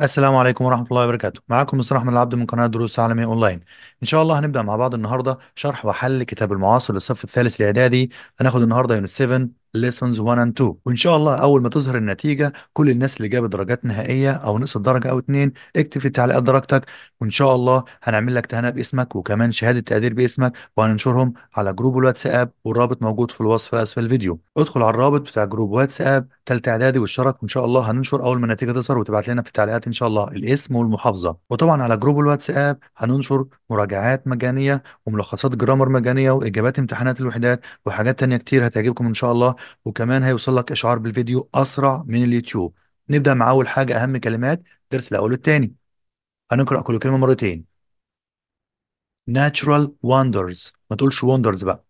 السلام عليكم ورحمة الله وبركاته معاكم مصر أحمد العبد من قناة دروس عالمية أونلاين إن شاء الله هنبدأ مع بعض النهاردة شرح وحل كتاب المعاصر للصف الثالث الإعدادي هناخد النهاردة يونت 7 lessons 1 and 2 وإن شاء الله أول ما تظهر النتيجة كل الناس اللي جابت درجات نهائية أو نصف درجة أو اتنين اكتب في التعليقات درجتك وإن شاء الله هنعمل لك تهنئة باسمك وكمان شهادة تقدير باسمك وهننشرهم على جروب الواتساب والرابط موجود في الوصف أسفل الفيديو ادخل على الرابط بتاع جروب واتساب ثالثه اعدادي والشرط وان شاء الله هننشر اول ما النتيجه تظهر وتبعت لنا في التعليقات ان شاء الله الاسم والمحافظه وطبعا على جروب الواتساب هننشر مراجعات مجانيه وملخصات جرامر مجانيه واجابات امتحانات الوحدات وحاجات تانية كتير هتعجبكم ان شاء الله وكمان هيوصل لك اشعار بالفيديو اسرع من اليوتيوب نبدا مع اول حاجه اهم كلمات الدرس الاول والثاني هنقرا كل كلمه مرتين natural wonders ما تقولش wonders بقى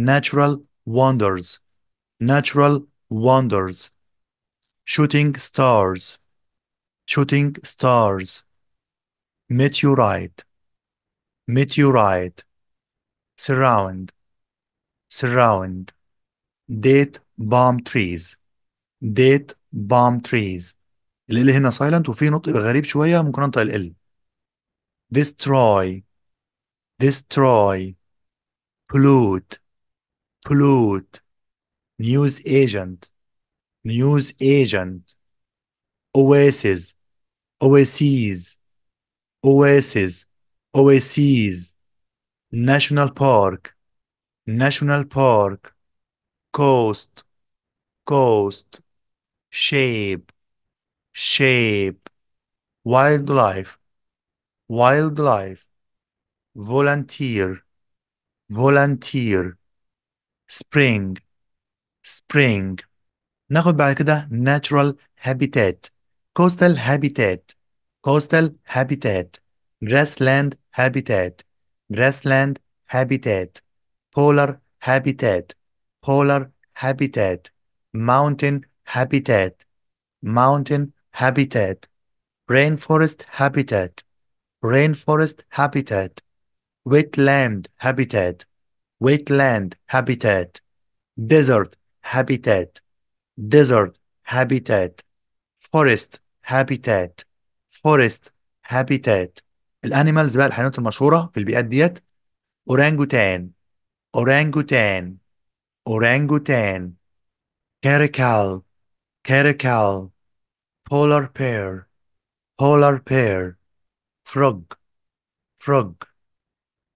natural wonders natural wonders, shooting stars, shooting stars, meteorite, meteorite, surround, surround, date bomb trees, date bomb trees. ال هنا silent وفي نطق غريب شوية ممكن انطق ال destroy destroy pollute pollute news agent, news agent, oasis, oases, oasis, oases, national park, national park, coast, coast, shape, shape, wildlife, wildlife, volunteer, volunteer, spring, spring ناخد بعد كده natural habitat coastal habitat coastal habitat grassland habitat grassland habitat polar habitat polar habitat mountain habitat mountain habitat rainforest habitat rainforest habitat wetland habitat wetland habitat desert habitat desert habitat forest habitat forest habitat الانيمالز بقى الحيوانات المشهوره في البيئات ديت اورانجوتان اورانجوتان اورانجوتان كاريكال كاريكال بولار بير بولار بير فروج فروج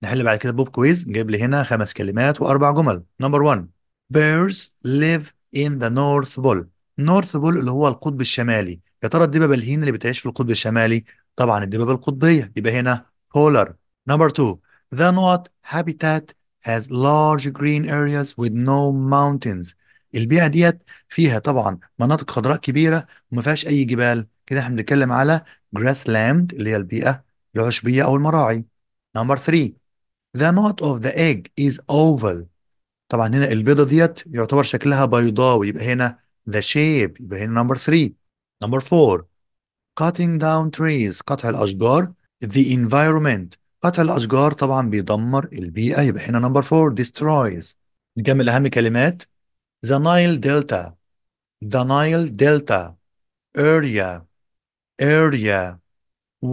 نحل بعد كده بوب كويز جايب لي هنا خمس كلمات واربع جمل نمبر 1 bears live in the north بول north بول اللي هو القطب الشمالي يا ترى الدببة الهين اللي بتعيش في القطب الشمالي طبعا الدببة القطبية يبقى هنا polar number two the نوت habitat has large green areas with no mountains البيئة ديت فيها طبعا مناطق خضراء كبيرة وما فيهاش أي جبال كده احنا بنتكلم على land اللي هي البيئة العشبية أو المراعي number three the knot of the egg is oval طبعا هنا البيضه ديت يعتبر شكلها بيضاوي يبقى هنا ذا شيب يبقى هنا نمبر 3 نمبر 4 cutting down trees قطع الاشجار the environment قطع الاشجار طبعا بيدمر البيئه يبقى هنا نمبر 4 destroys نكمل اهم كلمات the Nile Delta the Nile Delta area area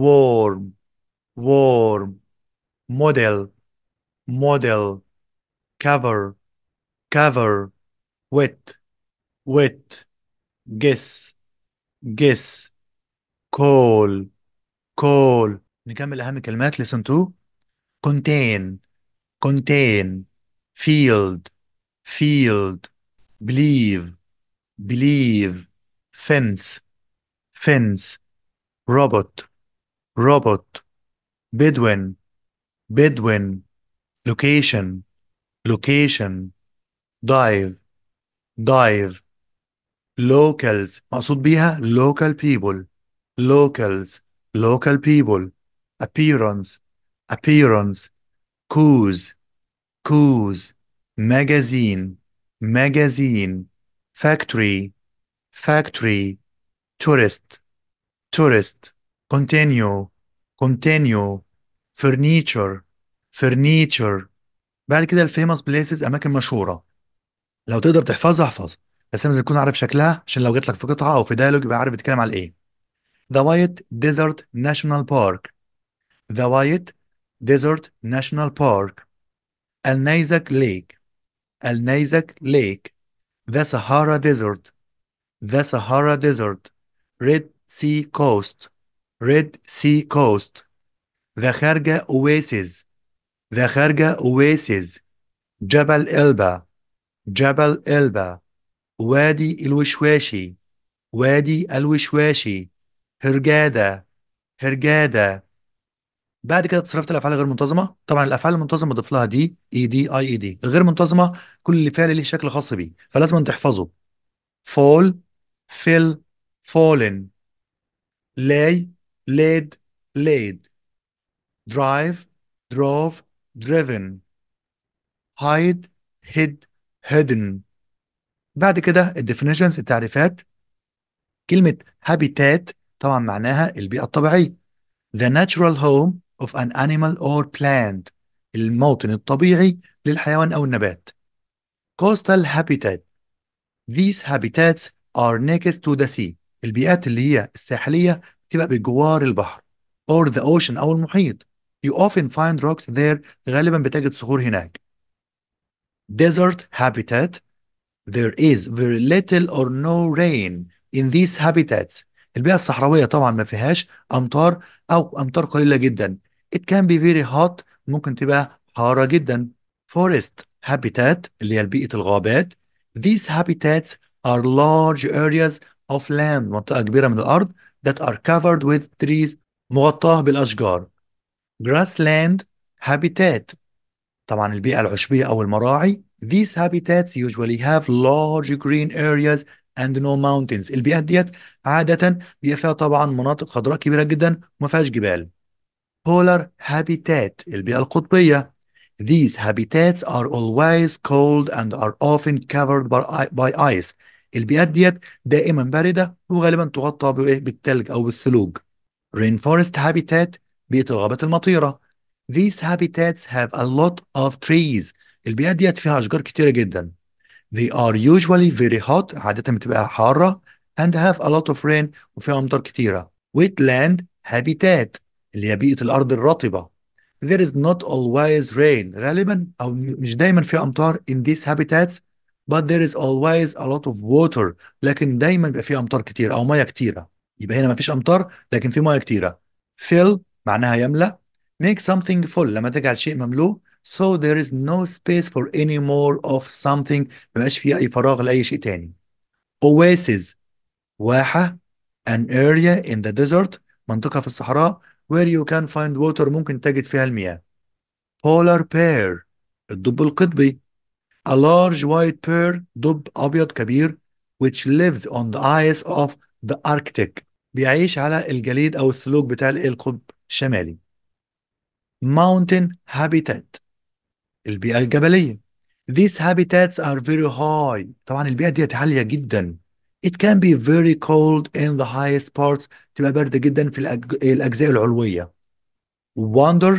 warm warm model model cover cover, wet, wet, guess, guess, call, call. نكمل أهم كلمات listen to contain, contain, field, field, believe, believe, fence, fence, robot, robot, Bedouin, Bedouin, location, location, dive dive locals مقصود بيها local people locals local people appearance appearance cause cause magazine magazine factory factory tourist tourist continue continue furniture furniture بعد كده الفيموس بليسز اماكن مشهوره لو تقدر تحفظها احفظها بس لازم تكون عارف شكلها عشان لو جات لك في قطعه او في ديالوج يبقى عارف بيتكلم على ايه ذا وايت ديزرت ناشونال بارك ذا وايت ديزرت ناشونال بارك النيزك ليك النيزك ليك ذا سهارا ديزرت ذا سهارا ديزرت ريد سي كوست ريد سي كوست ذا خارجة اويسيز ذا خارجة اويسيز جبل إلبا جبل إلبا وادي الوشواشي وادي الوشواشي هرجادة هرجادة بعد كده تصرفت الافعال غير منتظمه طبعا الافعال المنتظمه ضيف لها دي اي دي اي اي دي غير منتظمه كل فعل ليه شكل خاص بيه فلازم تحفظه فول فيل فولن لاي ليد ليد درايف دروف دريفن هايد هيد hidden بعد كده الديفينيشنز التعريفات كلمة habitat طبعا معناها البيئة الطبيعية the natural home of an animal or plant الموطن الطبيعي للحيوان أو النبات coastal habitat these habitats are next to the sea البيئات اللي هي الساحلية تبقى بجوار البحر or the ocean أو المحيط you often find rocks there غالبا بتجد صخور هناك desert habitat, there is very little or no rain in these habitats. البيئة الصحراوية طبعا ما فيهاش أمطار أو أمطار قليلة جدا. It can be very hot ممكن تبقى حارة جدا. Forest habitat اللي هي بيئة الغابات. These habitats are large areas of land منطقة كبيرة من الأرض that are covered with trees مغطاة بالأشجار. Grassland habitat طبعا البيئة العشبية أو المراعي these habitats usually have large green areas and no mountains البيئات ديت عادة بيبقى فيها طبعا مناطق خضراء كبيرة جدا وما فيهاش جبال polar habitat البيئة القطبية these habitats are always cold and are often covered by ice البيئات ديت دائما باردة وغالبا تغطى بالثلج أو بالثلوج rainforest habitat بيئة الغابات المطيرة These habitats have a lot of trees. البيئات ديت فيها أشجار كتيرة جدا. They are usually very hot. عادة بتبقى حارة. And have a lot of rain. وفيها أمطار كتيرة. Wetland habitat اللي هي بيئة الأرض الرطبة. There is not always rain. غالبا أو مش دايما فيها أمطار in these habitats. But there is always a lot of water. لكن دايما بيبقى فيها أمطار كتيرة أو مياه كتيرة. يبقى هنا مفيش أمطار لكن في مياه كتيرة. Fill معناها يملأ make something full لما تجعل شيء مملوء so there is no space for any more of something ما بقاش فيه أي فراغ لأي شيء تاني oasis واحة an area in the desert منطقة في الصحراء where you can find water ممكن تجد فيها المياه polar bear الدب القطبي a large white bear دب أبيض كبير which lives on the ice of the Arctic بيعيش على الجليد أو الثلوج بتاع القطب الشمالي mountain habitat البيئة الجبلية These habitats are very high طبعا البيئة ديت عالية جدا It can be very cold in the highest parts تبقى باردة جدا في الأجزاء العلوية Wonder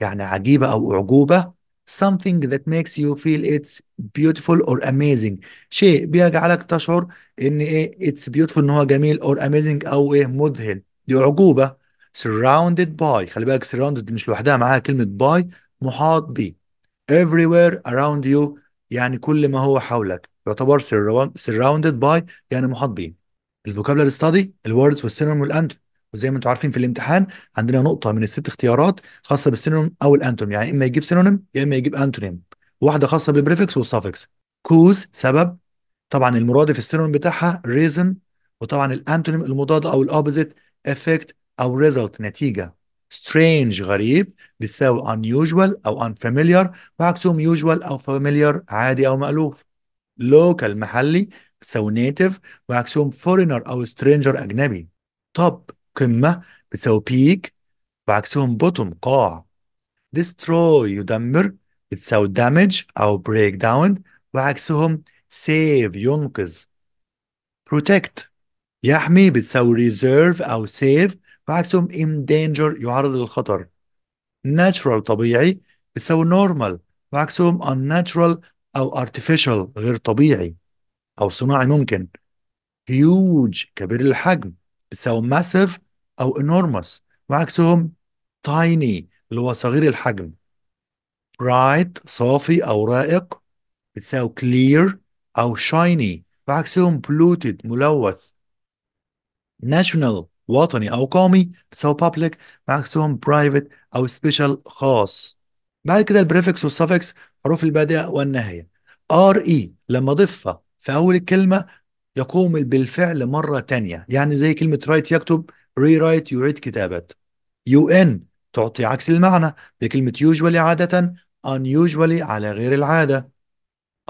يعني عجيبة أو أعجوبة something that makes you feel it's beautiful or amazing شيء بيجعلك تشعر ان ايه it's beautiful ان هو جميل or amazing او ايه مذهل دي اعجوبه surrounded by خلي بالك surrounded مش لوحدها معاها كلمة by محاط ب everywhere around you يعني كل ما هو حولك يعتبر surrounded by يعني محاط به الفوكابلر ستادي الوردز والسينونيم antonym وزي ما انتم عارفين في الامتحان عندنا نقطه من الست اختيارات خاصه بالسينونيم او antonym يعني اما يجيب سينونيم يا اما يجيب انتونيم واحده خاصه بالبريفكس والسافكس كوز سبب طبعا المرادف السينونيم بتاعها ريزن وطبعا الانتونيم المضاد او الاوبوزيت افكت او result نتيجه strange غريب بتساوي unusual او unfamiliar وعكسهم usual او familiar عادي او مألوف local محلي بتساوي native وعكسهم foreigner او stranger اجنبي top قمه بتساوي peak وعكسهم bottom قاع destroy يدمر بتساوي damage او break down وعكسهم save ينقذ protect يحمي بتساوي reserve او save فعكسهم in danger يعرض للخطر natural طبيعي بتساوي normal وعكسهم unnatural أو artificial غير طبيعي أو صناعي ممكن huge كبير الحجم بتساوي massive أو enormous وعكسهم tiny اللي هو صغير الحجم bright صافي أو رائق بتساوي clear أو shiny وعكسهم polluted ملوث national وطني أو قومي بتساوي public معكسهم private أو special خاص بعد كده البريفكس والسفكس حروف البادئه والنهاية ار اي e لما أضيفها في أول الكلمة يقوم بالفعل مرة تانية يعني زي كلمة رايت يكتب ري رايت يعيد كتابة يو ان تعطي عكس المعنى دي كلمة usually عادة unusually على غير العادة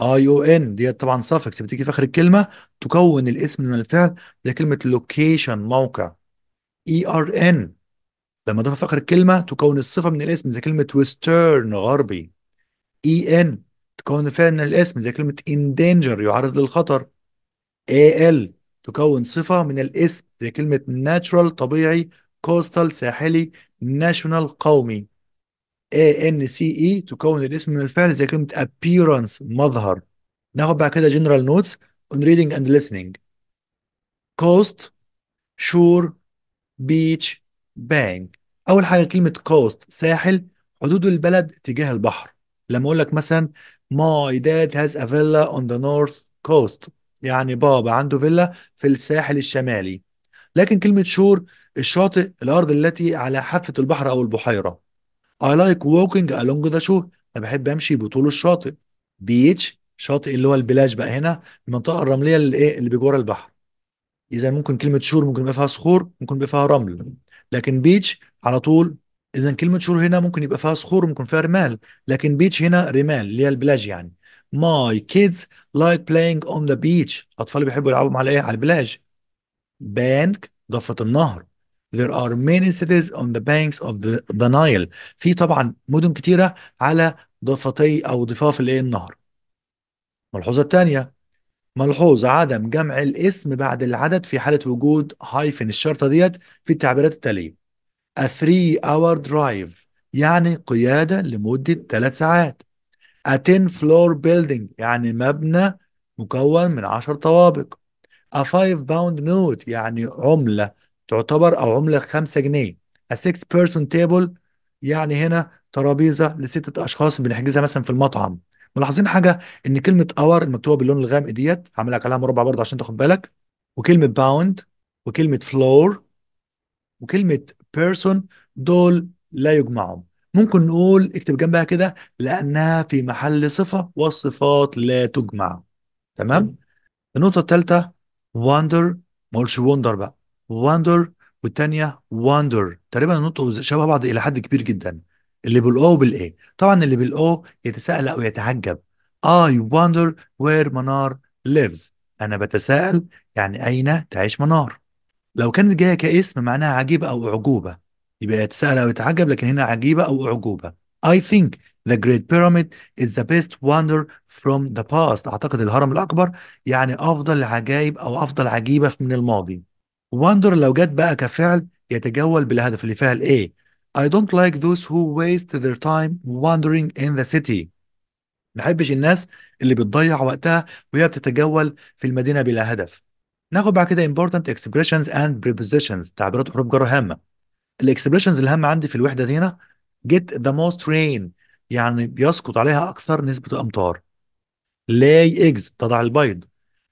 اي او ان ديت طبعا suffix بتيجي في اخر الكلمه تكون الاسم من الفعل دي كلمه لوكيشن موقع اي ار ان لما اضيفها في اخر الكلمه تكون الصفه من الاسم زي كلمه ويسترن غربي اي e ان تكون الفعل من الاسم زي كلمه اندينجر يعرض للخطر اي ال تكون صفه من الاسم زي كلمه ناتشرال طبيعي كوستال ساحلي ناشونال قومي اي ان سي اي تكون الاسم من الفعل زي كلمه appearance مظهر ناخد بعد كده general notes on reading and listening cost shore بيتش بانج اول حاجه كلمه كوست ساحل حدود البلد تجاه البحر لما اقول لك مثلا ماي داد هاز ا فيلا اون ذا نورث كوست يعني بابا عنده فيلا في الساحل الشمالي لكن كلمه شور الشاطئ الارض التي على حافه البحر او البحيره اي لايك ووكينج along ذا شور انا بحب امشي بطول الشاطئ بيتش شاطئ اللي هو البلاج بقى هنا المنطقه الرمليه اللي ايه اللي بجوار البحر اذا ممكن كلمه شور ممكن يبقى فيها صخور ممكن يبقى فيها رمل لكن بيتش على طول اذا كلمه شور هنا ممكن يبقى فيها صخور وممكن فيها رمال لكن بيتش هنا رمال اللي هي البلاج يعني ماي كيدز لايك بلاينج اون ذا بيتش اطفالي بيحبوا يلعبوا على ايه على البلاج بانك ضفه النهر There are many cities on the banks of the, the Nile. في طبعا مدن كتيرة على ضفتي أو ضفاف الإيه النهر. الملحوظة الثانية ملحوظ عدم جمع الاسم بعد العدد في حالة وجود هايفن الشرطة ديت في التعبيرات التالية a three hour drive يعني قيادة لمدة ثلاث ساعات a 10 floor building يعني مبنى مكون من 10 طوابق a 5 pound note يعني عملة تعتبر أو عملة خمسة جنيه a 6 person table يعني هنا ترابيزة لستة أشخاص بنحجزها مثلا في المطعم ملاحظين حاجه ان كلمه اور المكتوبه باللون الغامق ديت هعمل لك عليها مربع برضه عشان تاخد بالك وكلمه باوند وكلمه فلور وكلمه بيرسون دول لا يجمعهم ممكن نقول اكتب جنبها كده لانها في محل صفه والصفات لا تجمع تمام النقطه الثالثه وندر ما اقولش وندر بقى وندر والثانيه وندر تقريبا النقطه شبه بعض الى حد كبير جدا اللي بالاو بالاي طبعا اللي بالاو يتساءل او يتعجب اي wonder وير منار ليفز انا بتساءل يعني اين تعيش منار لو كانت جايه كاسم معناها عجيبه او اعجوبه يبقى يتساءل او يتعجب لكن هنا عجيبه او اعجوبه I think the Great Pyramid is the best wonder from the past أعتقد الهرم الأكبر يعني أفضل عجائب أو أفضل عجيبة من الماضي wonder لو جت بقى كفعل يتجول بالهدف اللي فيها الإيه I don't like those who waste their time wandering in the city. ما بحبش الناس اللي بتضيع وقتها وهي بتتجول في المدينة بلا هدف. ناخد بعد كده important expressions and prepositions تعبيرات حروف جر هامة. الاكسبريشنز الهامة عندي في الوحدة دينا get the most rain يعني بيسقط عليها أكثر نسبة أمطار. lay eggs تضع البيض.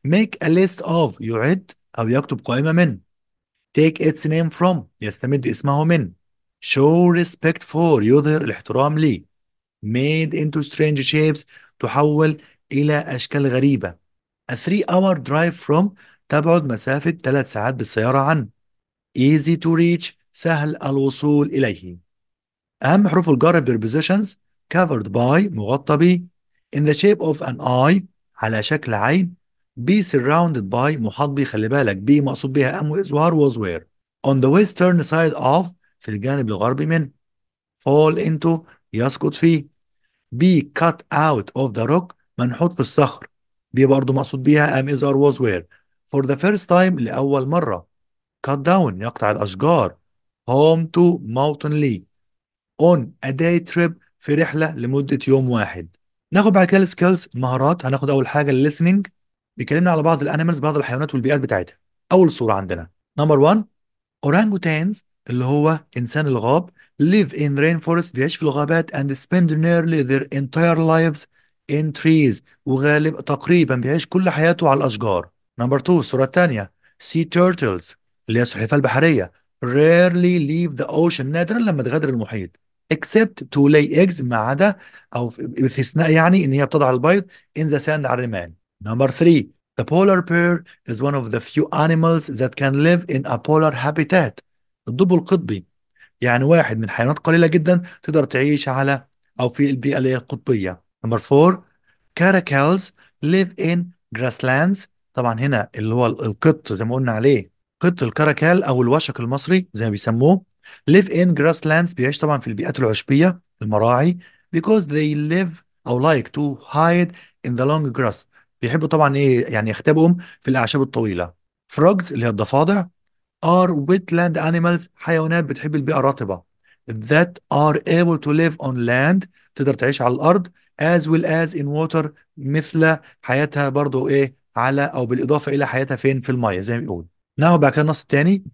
make a list of يعد أو يكتب قائمة من. take its name from يستمد اسمه من. show respect for يظهر الاحترام لي made into strange shapes تحول إلى أشكال غريبة a three hour drive from تبعد مسافة ثلاث ساعات بالسيارة عن easy to reach سهل الوصول إليه أهم حروف الجر positions covered by مغطى ب in the shape of an eye على شكل عين be surrounded by محاط بي خلي بالك بي مقصود بها أم وإزوار وز وير on the western side of في الجانب الغربي منه fall into يسقط فيه be cut out of the rock منحوت في الصخر دي برضه مقصود بيها am is or was where for the first time لأول مرة cut down يقطع الأشجار home to mountain lea on a day trip في رحلة لمدة يوم واحد ناخد بعد كده السكيلز المهارات هناخد أول حاجة الليسننج بيكلمنا على بعض الانيمالز بعض الحيوانات والبيئات بتاعتها أول صورة عندنا نمبر 1 اورانجوتانز اللي هو إنسان الغاب live in rainforest بيعيش في الغابات and spend nearly their entire lives in trees وغالب تقريبا بيعيش كل حياته على الأشجار نمبر 2 الصورة الثانية sea turtles اللي هي السلحفاة البحرية rarely leave the ocean نادرا لما تغادر المحيط except to lay eggs ما عدا أو باستثناء يعني إن هي بتضع البيض in the sand على الرمال نمبر 3 The polar bear is one of the few animals that can live in a polar habitat الدب القطبي يعني واحد من حيوانات قليله جدا تقدر تعيش على او في البيئه اللي هي القطبيه نمبر 4 كاراكالز ليف ان grasslands طبعا هنا اللي هو القط زي ما قلنا عليه قط الكاراكال او الوشك المصري زي ما بيسموه ليف ان grasslands بيعيش طبعا في البيئات العشبيه المراعي because they live او like to hide in the long grass بيحبوا طبعا ايه يعني يختبئوا في الاعشاب الطويله frogs اللي هي الضفادع are wetland animals حيوانات بتحب البيئة الرطبة that are able to live on land تقدر تعيش على الأرض as well as in water مثل حياتها برضو إيه على أو بالإضافة إلى حياتها فين في المية زي ما بيقول now بقى كده النص التاني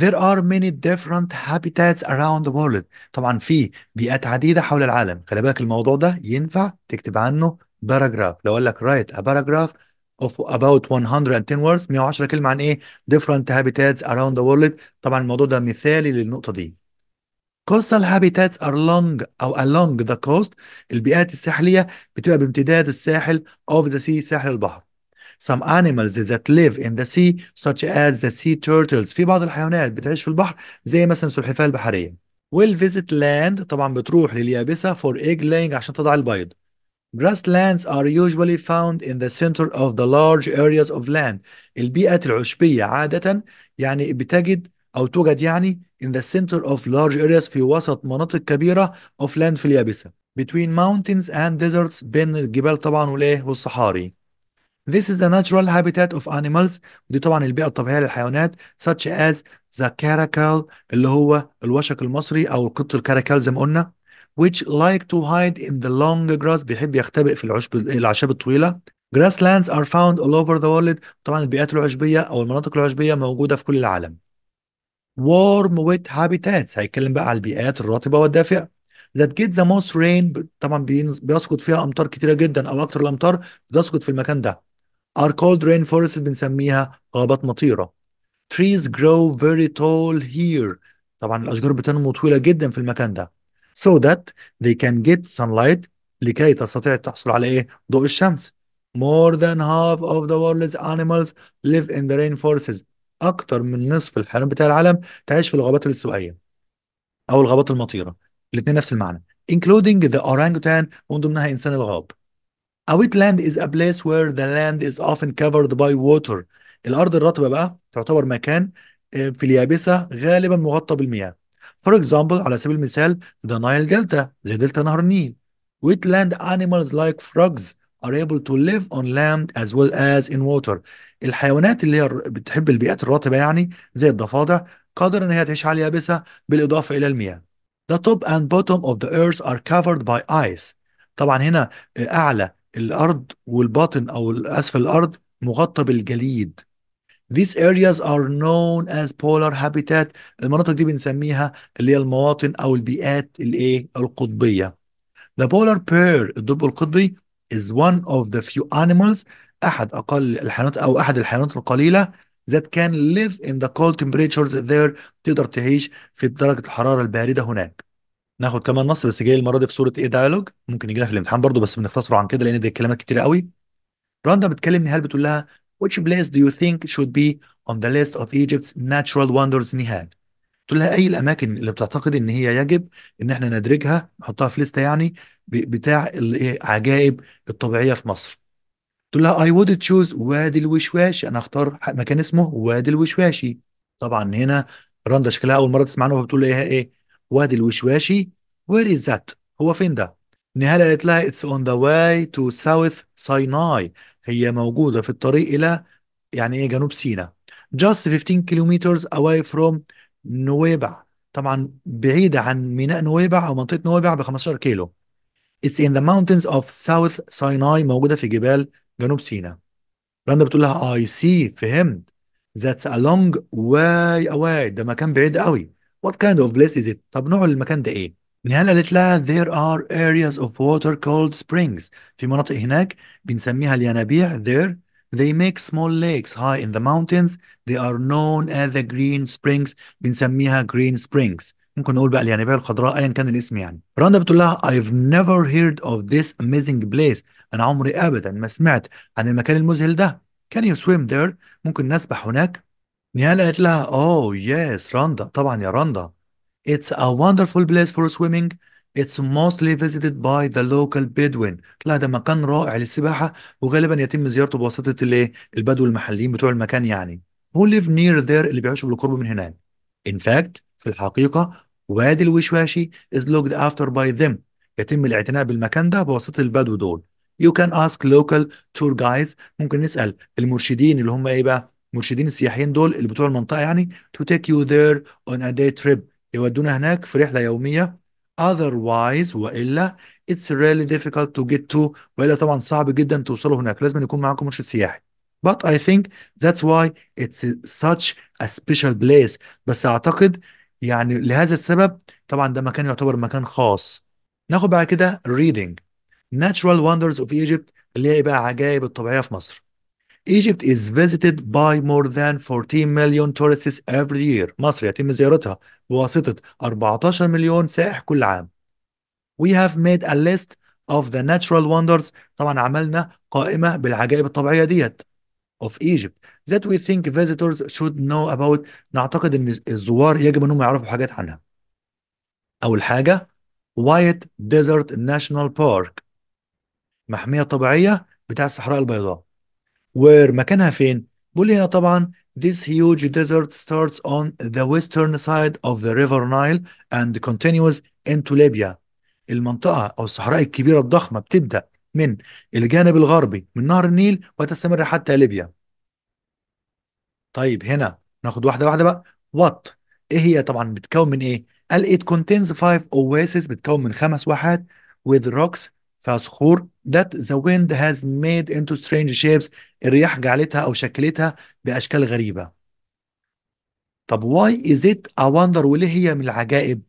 There are many different habitats around the world. طبعا في بيئات عديدة حول العالم، خلي بالك الموضوع ده ينفع تكتب عنه باراجراف، لو قال لك write a paragraph of about 110 words 110 كلمة عن ايه different habitats around the world طبعا الموضوع ده مثالي للنقطة دي coastal habitats are long أو along the coast البيئات الساحلية بتبقى بامتداد الساحل of the sea ساحل البحر some animals that live in the sea such as the sea turtles في بعض الحيوانات بتعيش في البحر زي مثلا سلحفاة البحرية will visit land طبعا بتروح لليابسة for egg laying عشان تضع البيض Grasslands are usually found in the center of the large areas of land. البيئة العشبية عادة يعني بتجد أو توجد يعني in the center of large areas في وسط مناطق كبيرة of land في اليابسة. Between mountains and deserts بين الجبال طبعا والإيه والصحاري. This is the natural habitat of animals ودي طبعا البيئة الطبيعية للحيوانات such as the caracal اللي هو الوشك المصري أو القط الكراكال زي ما قلنا which like to hide in the long grass بيحب يختبئ في العشب الاعشاب الطويله grasslands are found all over the world طبعا البيئات العشبيه او المناطق العشبيه موجوده في كل العالم warm wet habitats هيتكلم بقى على البيئات الرطبه والدافئه that get the most rain طبعا بيسقط فيها امطار كتيره جدا او اكتر الامطار بتسقط في المكان ده are called rain forests بنسميها غابات مطيره trees grow very tall here طبعا الاشجار بتنمو طويله جدا في المكان ده so that they can get sunlight لكي تستطيع تحصل على ايه ضوء الشمس more than half of the world's animals live in the rainforests اكتر من نصف الحيوانات بتاع العالم تعيش في الغابات الاستوائيه او الغابات المطيره الاثنين نفس المعنى including the orangutan من ضمنها انسان الغاب A wetland is a place where the land is often covered by water. الأرض الرطبة بقى تعتبر مكان آه، في اليابسة غالبا مغطى بالمياه. فور اكزامبل على سبيل المثال ذا نايل دلتا زي دلتا نهر النيل لاند animals like frogs are able to live on land as well as in water الحيوانات اللي هي بتحب البيئات الرطبة يعني زي الضفادع قادرة إن هي تعيش على اليابسة بالإضافة إلى المياه The top and bottom of the earth are covered by ice طبعا هنا آه، أعلى الأرض والباطن أو أسفل الأرض مغطى بالجليد These areas are known as polar habitat المناطق دي بنسميها اللي هي المواطن أو البيئات الإيه القطبية The polar bear الدب القطبي is one of the few animals أحد أقل الحيوانات أو أحد الحيوانات القليلة that can live in the cold temperatures there تقدر تعيش في درجة الحرارة الباردة هناك ناخد كمان نص بس جاي المرة دي في صورة إيه دايلوج ممكن يجينا في الامتحان برضو بس بنختصره عن كده لأن دي كلمات كتيرة قوي راندا بتكلم نهال بتقول لها which place do you think should be on the list of Egypt's natural wonders نهاد تقول لها اي الاماكن اللي بتعتقد ان هي يجب ان احنا ندرجها نحطها في لسته يعني بتاع العجائب إيه، الطبيعيه في مصر تقول لها اي وود تشوز وادي الوشواش انا اختار مكان اسمه وادي الوشواشي طبعا هنا رندا شكلها اول مره تسمع عنه لها ايه وادي الوشواشي وير از ذات هو فين ده نهال قالت لها اتس اون ذا واي تو ساوث سيناي هي موجوده في الطريق الى يعني ايه جنوب سيناء just 15 كيلومترز away from نويبع طبعا بعيده عن ميناء نويبع او منطقه نويبع ب 15 كيلو It's in the mountains of South Sinai موجودة في جبال جنوب سيناء. راندا بتقول لها I see فهمت. That's a long way away ده مكان بعيد قوي. What kind of place is it؟ طب نوع المكان ده ايه؟ من قالت لها there are areas of water called springs في مناطق هناك بنسميها الينابيع there they make small lakes high in the mountains they are known as the green springs بنسميها green springs ممكن نقول بقى الينابيع الخضراء ايا كان الاسم يعني راندا بتقول لها I've never heard of this amazing place انا عمري ابدا ما سمعت عن المكان المذهل ده can you swim there ممكن نسبح هناك نهاية قالت لها oh yes راندا طبعا يا راندا It's a wonderful place for swimming. It's mostly visited by the local Bedouin. طلع ده مكان رائع للسباحة وغالبا يتم زيارته بواسطة الايه؟ البدو المحليين بتوع المكان يعني. Who live near there اللي بيعيشوا بالقرب من هناك. In fact في الحقيقة وادي الوشواشي is looked after by them. يتم الاعتناء بالمكان ده بواسطة البدو دول. You can ask local tour guides ممكن نسأل المرشدين اللي هم ايه بقى؟ المرشدين السياحيين دول اللي بتوع المنطقة يعني to take you there on a day trip يودونا هناك في رحلة يومية otherwise والا it's really difficult to get to والا طبعا صعب جدا توصلوا هناك لازم يكون معاكم مرشد سياحي but I think that's why it's such a special place بس اعتقد يعني لهذا السبب طبعا ده مكان يعتبر مكان خاص ناخد بعد كده reading natural wonders of Egypt اللي هي بقى عجائب الطبيعية في مصر Egypt is visited by more than 14 million tourists every year. مصر يتم زيارتها بواسطة 14 مليون سائح كل عام. We have made a list of the natural wonders. طبعا عملنا قائمة بالعجائب الطبيعية ديت of Egypt that we think visitors should know about. نعتقد إن الزوار يجب أنهم يعرفوا حاجات عنها. أول حاجة White Desert National Park محمية طبيعية بتاع الصحراء البيضاء. وير مكانها فين؟ بيقول لي هنا طبعا This huge desert starts on the western side of the river Nile and continues into Libya. المنطقة أو الصحراء الكبيرة الضخمة بتبدأ من الجانب الغربي من نهر النيل وتستمر حتى ليبيا. طيب هنا ناخد واحدة واحدة بقى. What إيه هي طبعا بتكون من إيه؟ قال it contains five oases بتكون من خمس واحات with rocks فصخور that the wind has made into strange shapes الرياح جعلتها أو شكلتها بأشكال غريبة طب why is it a wonder وليه هي من العجائب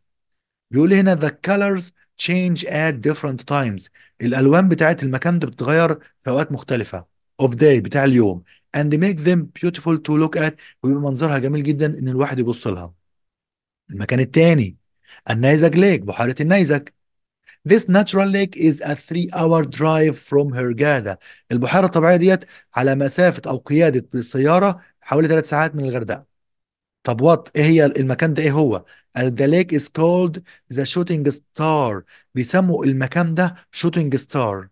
بيقول هنا the colors change at different times الألوان بتاعت المكان ده بتتغير في أوقات مختلفة of day بتاع اليوم and make them beautiful to look at ويبقى منظرها جميل جدا إن الواحد يبص لها المكان الثاني النيزك ليك بحيرة النيزك This natural lake is a three hour drive from Hurghada البحيرة الطبيعية ديت على مسافة أو قيادة بالسيارة حوالي ثلاث ساعات من الغردقة طب وات ايه هي المكان ده ايه هو؟ ذا lake is called the shooting star بيسموا المكان ده shooting star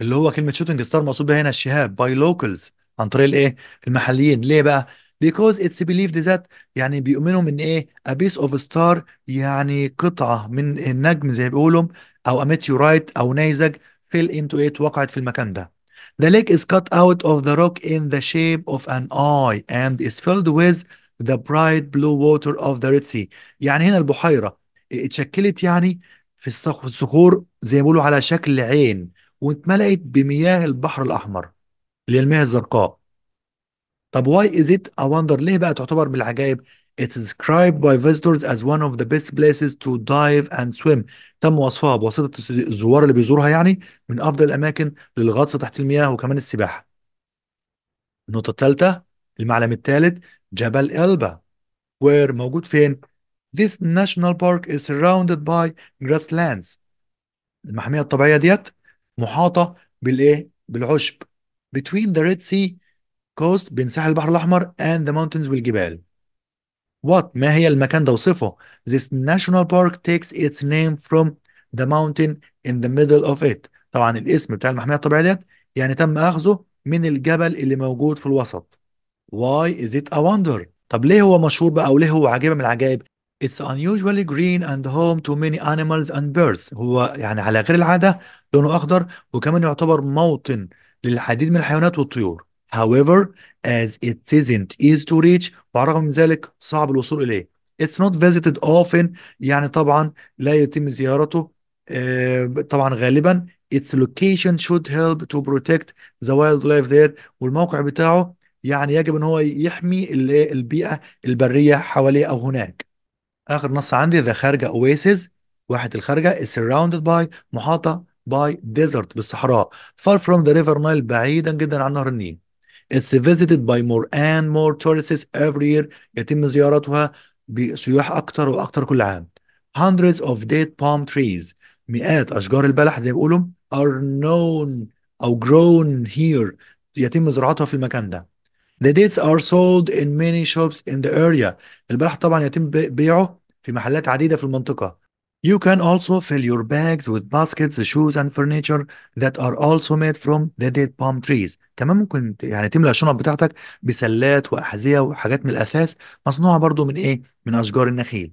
اللي هو كلمة shooting star مقصود بها هنا الشهاب by locals عن طريق الايه؟ المحليين ليه بقى؟ because it's believed that يعني بيؤمنوا من ايه a piece of star يعني قطعة من النجم زي بيقولوا او a meteorite او نيزك fell into it وقعت في المكان ده The lake is cut out of the rock in the shape of an eye and is filled with the bright blue water of the Red Sea يعني هنا البحيرة اتشكلت يعني في الصخور زي ما بيقولوا على شكل عين واتملأت بمياه البحر الأحمر اللي هي المياه الزرقاء طب why is it a wonder ليه بقى تعتبر من العجائب It is described by visitors as one of the best places to dive and swim تم وصفها بواسطة الزوار اللي بيزورها يعني من أفضل الأماكن للغطس تحت المياه وكمان السباحة النقطة الثالثة المعلم الثالث جبل إلبا وير موجود فين؟ This national park is surrounded by grasslands المحمية الطبيعية ديت محاطة بالإيه؟ بالعشب between the Red Sea coast بين ساحل البحر الأحمر and the mountains والجبال. What ما هي المكان ده وصفه؟ This national park takes its name from the mountain in the middle of it. طبعا الاسم بتاع المحمية الطبيعية ديت يعني تم أخذه من الجبل اللي موجود في الوسط. Why is it a wonder؟ طب ليه هو مشهور بقى أو ليه هو عجيبة من العجائب؟ It's unusually green and home to many animals and birds. هو يعني على غير العادة لونه أخضر وكمان يعتبر موطن للعديد من الحيوانات والطيور. However, as it isn't easy to reach ورغم من ذلك صعب الوصول إليه. It's not visited often يعني طبعا لا يتم زيارته آه، طبعا غالبا its location should help to protect the wildlife there والموقع بتاعه يعني يجب ان هو يحمي البيئه البريه حواليه او هناك اخر نص عندي ذا خارجه اويسز واحد الخارجه is surrounded by محاطه by desert بالصحراء far from the river Nile بعيدا جدا عن نهر النيل It's visited by more and more tourists every year يتم زيارتها بسياح أكتر وأكتر كل عام. Hundreds of date palm trees مئات أشجار البلح زي ما بيقولوا are known أو grown here يتم زراعتها في المكان ده. The dates are sold in many shops in the area. البلح طبعا يتم بيعه في محلات عديدة في المنطقة. You can also fill your bags with baskets, shoes and furniture that are also made from the dead palm trees. كمان ممكن يعني تملى الشنط بتاعتك بسلات وأحذية وحاجات من الأثاث مصنوعة برضو من إيه؟ من أشجار النخيل.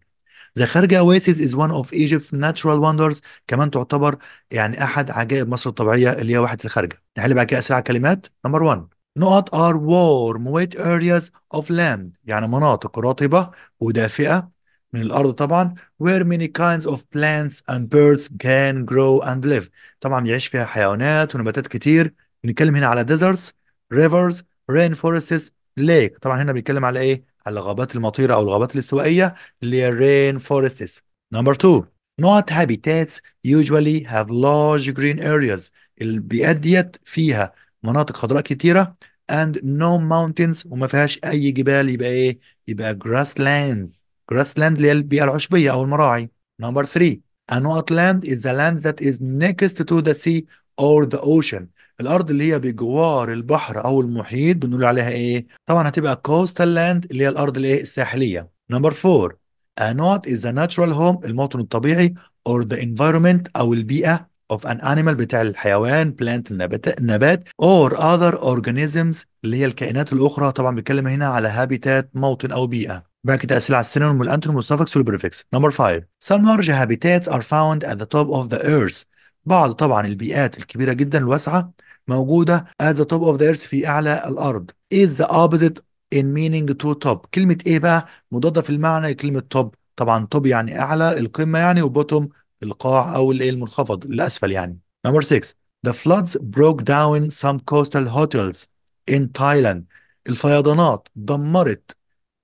The Kharga Oasis is one of Egypt's natural wonders كمان تعتبر يعني أحد عجائب مصر الطبيعية اللي هي واحة الخرجة. نحل يعني بعد كده أسرع كلمات. نمبر 1 نقط are warm wet areas of land يعني مناطق رطبة ودافئة من الارض طبعا where many kinds of plants and birds can grow and live طبعا بيعيش فيها حيوانات ونباتات كتير بنتكلم هنا على deserts rivers rainforests lake طبعا هنا بنتكلم على ايه على الغابات المطيره او الغابات الاستوائيه اللي هي rainforests number two not habitats usually have large green areas البيئات ديت فيها مناطق خضراء كتيره and no mountains وما فيهاش اي جبال يبقى ايه يبقى grasslands grass land اللي هي البيئة العشبية أو المراعي نمبر 3 unwatered لاند از the لاند ذات از next تو ذا سي اور ذا اوشن الأرض اللي هي بجوار البحر أو المحيط بنقول عليها إيه؟ طبعا هتبقى كوستال لاند اللي هي الأرض الإيه الساحلية نمبر 4 انوت از ا ناتشرال هوم الموطن الطبيعي اور ذا انفيرومنت أو البيئة of an animal بتاع الحيوان plant النبات, النبات or other organisms اللي هي الكائنات الأخرى طبعا بيتكلم هنا على habitat موطن أو بيئة بعد كده اسئله على السينون والانتون والسفكس والبريفكس نمبر 5 some large habitats are found at the top of the earth بعض طبعا البيئات الكبيره جدا الواسعه موجوده at the top of the earth في اعلى الارض is the opposite in meaning to top كلمه ايه بقى مضاده في المعنى لكلمة top طبعا top يعني اعلى القمه يعني وبوتوم القاع او المنخفض الاسفل يعني نمبر 6 The floods broke down some coastal hotels in Thailand. الفيضانات دمرت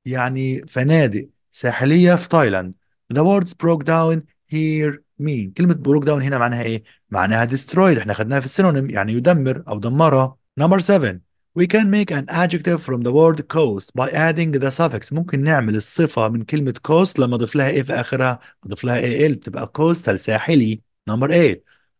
يعني فنادق ساحليه في تايلاند The words broke down here mean كلمه broke down هنا معناها ايه معناها destroyed احنا خدناها في السينونيم يعني يدمر او دمرها number seven We can make an adjective from the word coast by adding the suffix ممكن نعمل الصفة من كلمة coast لما أضيف لها إيه في آخرها أضيف لها إيه تبقى coastal ساحلي number eight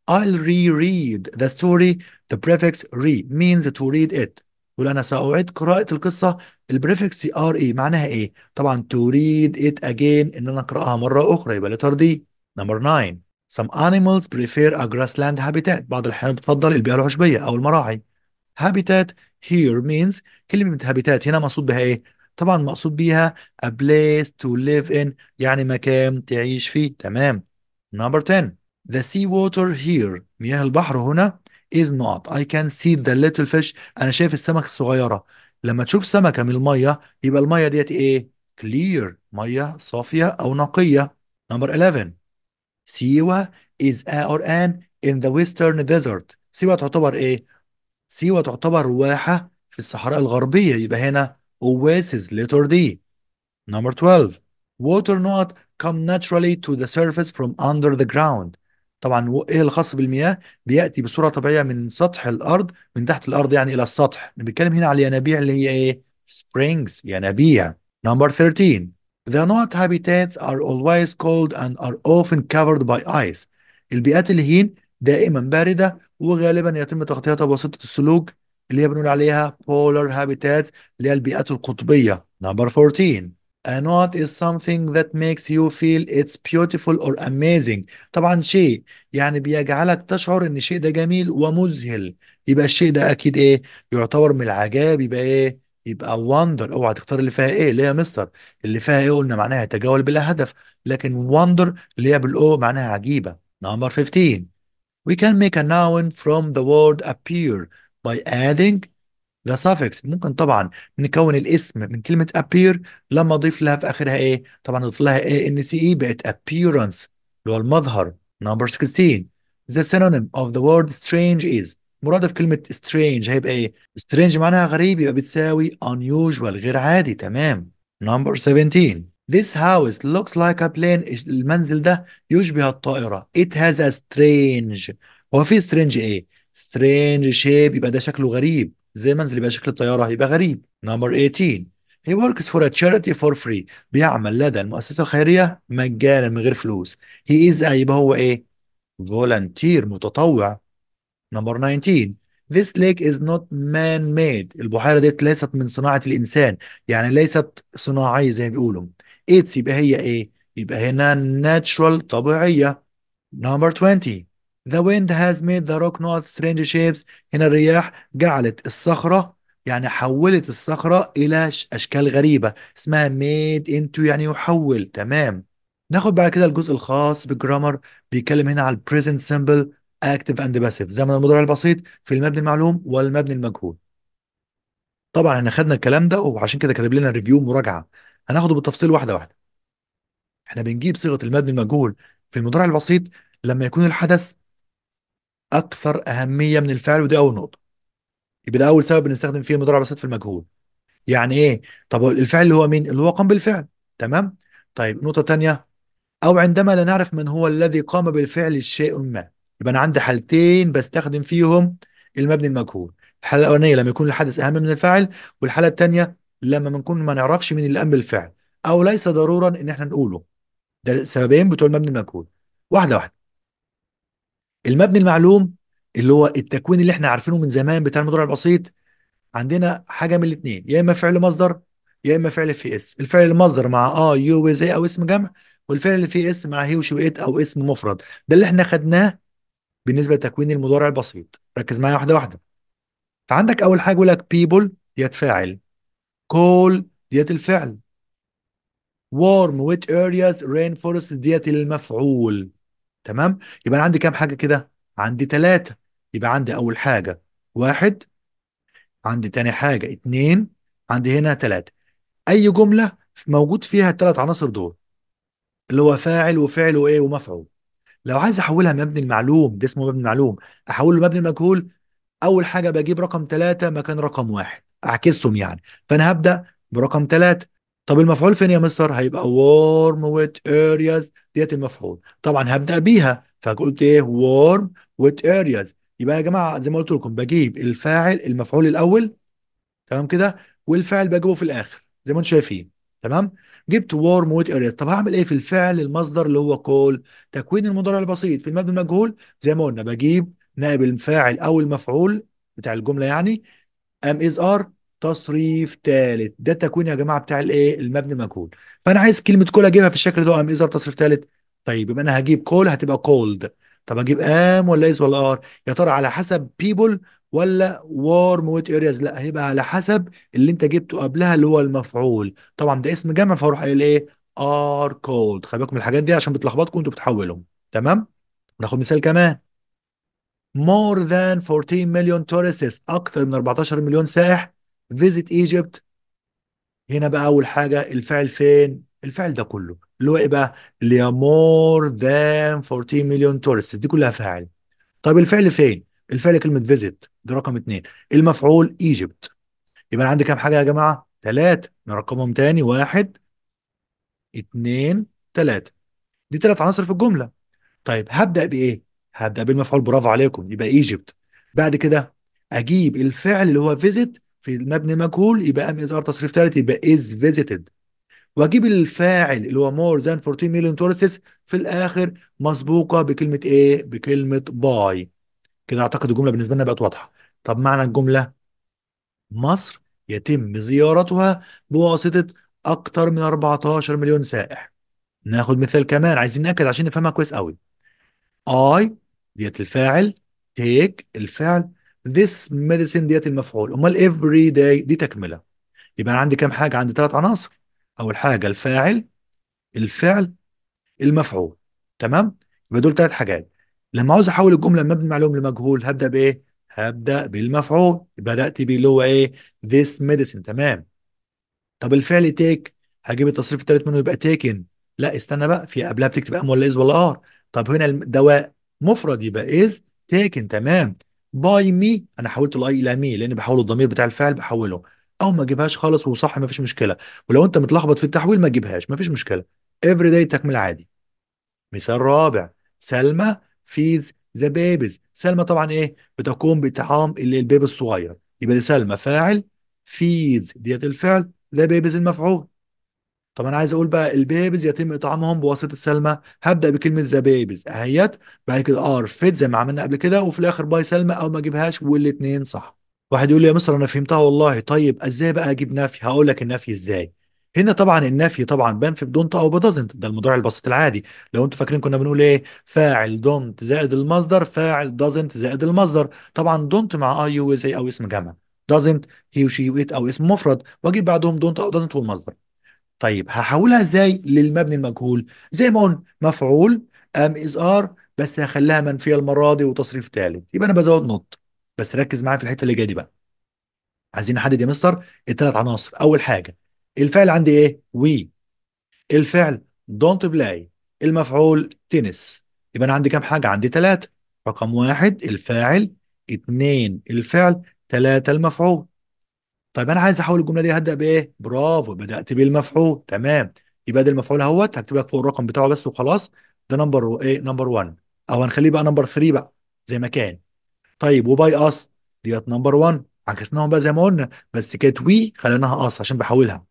I'll reread the story the prefix re means to read it يقول انا ساعيد قراءه القصه البريفكس ار اي معناها ايه طبعا تو ريد ات اجين ان انا اقراها مره اخرى يبقى لتر دي نمبر 9 some animals prefer a لاند habitat بعض الحيوانات بتفضل البيئه العشبيه او المراعي habitat here means كلمه habitat هنا مقصود بها ايه طبعا مقصود بيها a place to live in يعني مكان تعيش فيه تمام نمبر 10 the sea water here مياه البحر هنا is not I can see the little fish انا شايف السمكه الصغيره لما تشوف سمكه من الميه يبقى الميه ديت ايه clear ميه صافيه او نقيه نمبر 11 سيوه is a or an in the western desert سيوه تعتبر ايه سيوه تعتبر واحه في الصحراء الغربيه يبقى هنا oasis letter D number 12 water not come naturally to the surface from under the ground طبعا ايه الخاص بالمياه بياتي بصوره طبيعيه من سطح الارض من تحت الارض يعني الى السطح بنتكلم هنا على الينابيع اللي هي ايه سبرينجز ينابيع نمبر 13 the not habitats are always cold and are often covered by ice البيئات الهين دائما بارده وغالبا يتم تغطيتها بواسطه السلوك اللي هي بنقول عليها polar habitats اللي هي البيئات القطبيه نمبر 14 A note is something that makes you feel it's beautiful or amazing. طبعا شيء يعني بيجعلك تشعر ان الشيء ده جميل ومذهل يبقى الشيء ده اكيد ايه يعتبر من العجائب يبقى ايه يبقى وندر اوعى تختار اللي فيها ايه اللي هي مستر اللي فيها ايه قلنا معناها يتجاوز بلا هدف لكن وندر اللي هي بالاو معناها عجيبه نمبر 15 We can make a noun from the word appear by adding ذا suffix ممكن طبعا نكون الاسم من كلمه appear لما اضيف لها في اخرها ايه طبعا اضيف لها ايه ان سي اي e بقت appearance اللي هو المظهر number 16 the synonym of the word strange is مرادف كلمه strange هيبقى ايه strange معناها غريب يبقى بتساوي unusual غير عادي تمام number 17 This house looks like a plane المنزل ده يشبه الطائرة It has a strange هو في strange ايه؟ strange shape يبقى ده شكله غريب زي منزل يبقى شكل الطياره هيبقى غريب نمبر 18 هي وركس فور تشاريتي فور فري بيعمل لدى المؤسسه الخيريه مجانا من غير فلوس هي از يبقى هو ايه فولنتير متطوع نمبر 19 This lake is not man-made البحيرة ديت ليست من صناعة الإنسان يعني ليست صناعية زي ما بيقولوا إيتس يبقى هي إيه؟ يبقى هنا ناتشورال طبيعية نمبر 20 The wind has made the rock not strange shapes هنا الرياح جعلت الصخرة يعني حولت الصخرة إلى أشكال غريبة اسمها made into يعني يحول تمام ناخد بعد كده الجزء الخاص بالجرامر بيتكلم هنا على present سمبل اكتف اند passive زمن المضارع البسيط في المبني المعلوم والمبني المجهول طبعا احنا خدنا الكلام ده وعشان كده كاتب لنا ريفيو مراجعه هناخده بالتفصيل واحده واحده احنا بنجيب صيغه المبني المجهول في المضارع البسيط لما يكون الحدث اكثر اهميه من الفعل ودي اول نقطه يبقى ده اول سبب بنستخدم فيه المضارع في المجهول يعني ايه طب الفعل اللي هو مين اللي هو قام بالفعل تمام طيب نقطه ثانيه او عندما لا نعرف من هو الذي قام بالفعل الشيء ما يبقى انا عندي حالتين بستخدم فيهم المبني المجهول الحاله الاولانيه لما يكون الحدث اهم من الفاعل والحاله الثانيه لما بنكون ما نعرفش مين اللي قام بالفعل او ليس ضرورا ان احنا نقوله ده السببين بتوع المبني المجهول واحده واحده المبني المعلوم اللي هو التكوين اللي احنا عارفينه من زمان بتاع المضارع البسيط عندنا حاجه من الاثنين يا اما فعل مصدر يا اما فعل في اس الفعل المصدر مع اه يو وزي او اسم جمع والفعل اللي في اس مع هي وشويت او اسم مفرد ده اللي احنا خدناه بالنسبه لتكوين المضارع البسيط ركز معايا واحده واحده فعندك اول حاجه يقول لك بيبل ديت فاعل كول ديت الفعل warm which areas rainforest ديت المفعول تمام يبقى انا عندي كام حاجه كده عندي ثلاثه يبقى عندي اول حاجه واحد عندي تاني حاجه اتنين عندي هنا ثلاثه اي جمله موجود فيها الثلاث عناصر دول اللي هو فاعل وفعل وايه ومفعول لو عايز احولها مبني المعلوم ده اسمه مبني المعلوم احوله مبني المجهول اول حاجه بجيب رقم ثلاثة مكان رقم واحد اعكسهم يعني فانا هبدا برقم ثلاثة طب المفعول فين يا مستر هيبقى warm wet areas ديت المفعول طبعا هبدا بيها فقلت ايه warm wet areas يبقى يا جماعه زي ما قلت لكم بجيب الفاعل المفعول الاول تمام كده والفعل بجيبه في الاخر زي ما انتم شايفين تمام جبت warm wet areas طب هعمل ايه في الفعل المصدر اللي هو call تكوين المضارع البسيط في المبني المجهول زي ما قلنا بجيب نائب الفاعل او المفعول بتاع الجمله يعني ام از ار تصريف ثالث ده تكوين يا جماعه بتاع الايه المبني مجهول فانا عايز كلمه كول اجيبها في الشكل ده ام ازر إيه تصريف ثالث طيب يبقى انا هجيب كول هتبقى كولد طب اجيب ام ولا از ولا ار يا ترى على حسب بيبل ولا وارم ويت ارياز لا هيبقى على حسب اللي انت جبته قبلها اللي هو المفعول طبعا ده اسم جمع فاروح قايل ايه ار كولد خلي بالكم من الحاجات دي عشان بتلخبطكم انتوا بتحولهم تمام ناخد مثال كمان more than 14 million tourists اكثر من 14 مليون سائح فيزيت ايجيبت هنا بقى اول حاجه الفعل فين الفعل ده كله اللي هو ايه بقى اللي هي مور ذان 14 مليون تورست دي كلها فاعل طب الفعل فين الفعل كلمه فيزيت ده رقم اثنين، المفعول ايجيبت يبقى انا عندي كام حاجه يا جماعه ثلاثه نرقمهم تاني واحد اثنين ثلاثه دي ثلاث عناصر في الجمله طيب هبدا بايه هبدا بالمفعول برافو عليكم يبقى ايجيبت بعد كده اجيب الفعل اللي هو فيزيت في المبني مجهول يبقى ام از ار تصريف ثالث يبقى از فيزيتد واجيب الفاعل اللي هو مور ذان 14 مليون تورسس في الاخر مسبوقه بكلمه ايه؟ بكلمه باي. كده اعتقد الجمله بالنسبه لنا بقت واضحه. طب معنى الجمله مصر يتم زيارتها بواسطه اكثر من 14 مليون سائح. ناخد مثال كمان عايزين ناكد عشان نفهمها كويس قوي. اي ديت الفاعل تيك الفعل this medicine ديت المفعول امال every day دي تكمله يبقى انا عندي كام حاجه عندي ثلاث عناصر اول حاجه الفاعل الفعل المفعول تمام يبقى دول ثلاث حاجات لما عاوز احول الجمله من مبني معلوم لمجهول هبدا بايه هبدا بالمفعول بدات بيه اللي هو ايه this medicine تمام طب الفعل تيك هجيب التصريف الثالث منه يبقى تيكن لا استنى بقى في قبلها بتكتب ام ولا از ولا ار طب هنا الدواء مفرد يبقى از تيكن تمام باي مي انا حولت الاي الى مي لان بحول الضمير بتاع الفعل بحوله او ما اجيبهاش خالص وصح ما فيش مشكله ولو انت متلخبط في التحويل ما تجيبهاش ما فيش مشكله افري داي تكمل عادي مثال رابع سلمى فيز ذا بيبيز سلمى طبعا ايه بتقوم بطعام البيبي الصغير يبقى دي سلمى فاعل فيز ديت الفعل ذا بيبيز المفعول طب انا عايز اقول بقى البيبز يتم اطعامهم بواسطه سلمى هبدا بكلمه ذا بيبز اهيت بعد كده ار فيت زي ما عملنا قبل كده وفي الاخر باي سلمى او ما اجيبهاش والاثنين صح واحد يقول لي يا مصر انا فهمتها والله طيب ازاي بقى اجيب نفي هقول لك النفي ازاي هنا طبعا النفي طبعا بان في بدونت او بدزنت ده المضارع البسيط العادي لو انتوا فاكرين كنا بنقول ايه فاعل دونت زائد المصدر فاعل دازنت زائد المصدر طبعا دونت مع اي وزي او اسم جمع دزنت هي وشي او اسم مفرد واجيب بعدهم دونت او دزنت والمصدر طيب هحولها ازاي للمبني المجهول زي ما قلنا مفعول ام از ار بس هخليها منفيه المره دي وتصريف ثالث يبقى انا بزود نط بس ركز معايا في الحته اللي جايه دي بقى عايزين نحدد يا مستر الثلاث عناصر اول حاجه الفعل عندي ايه وي الفعل دونت بلاي المفعول تنس يبقى انا عندي كام حاجه عندي ثلاثه رقم واحد الفاعل اثنين الفعل ثلاثه المفعول طيب انا عايز احول الجمله دي هبدا بايه برافو بدات بالمفعول تمام يبقى ده المفعول اهوت هكتب لك فوق الرقم بتاعه بس وخلاص ده نمبر ايه نمبر 1 او هنخليه بقى نمبر 3 بقى زي ما كان طيب وباي اس ديت نمبر 1 عكسناهم بقى زي ما قلنا بس كانت وي خليناها اس عشان بحولها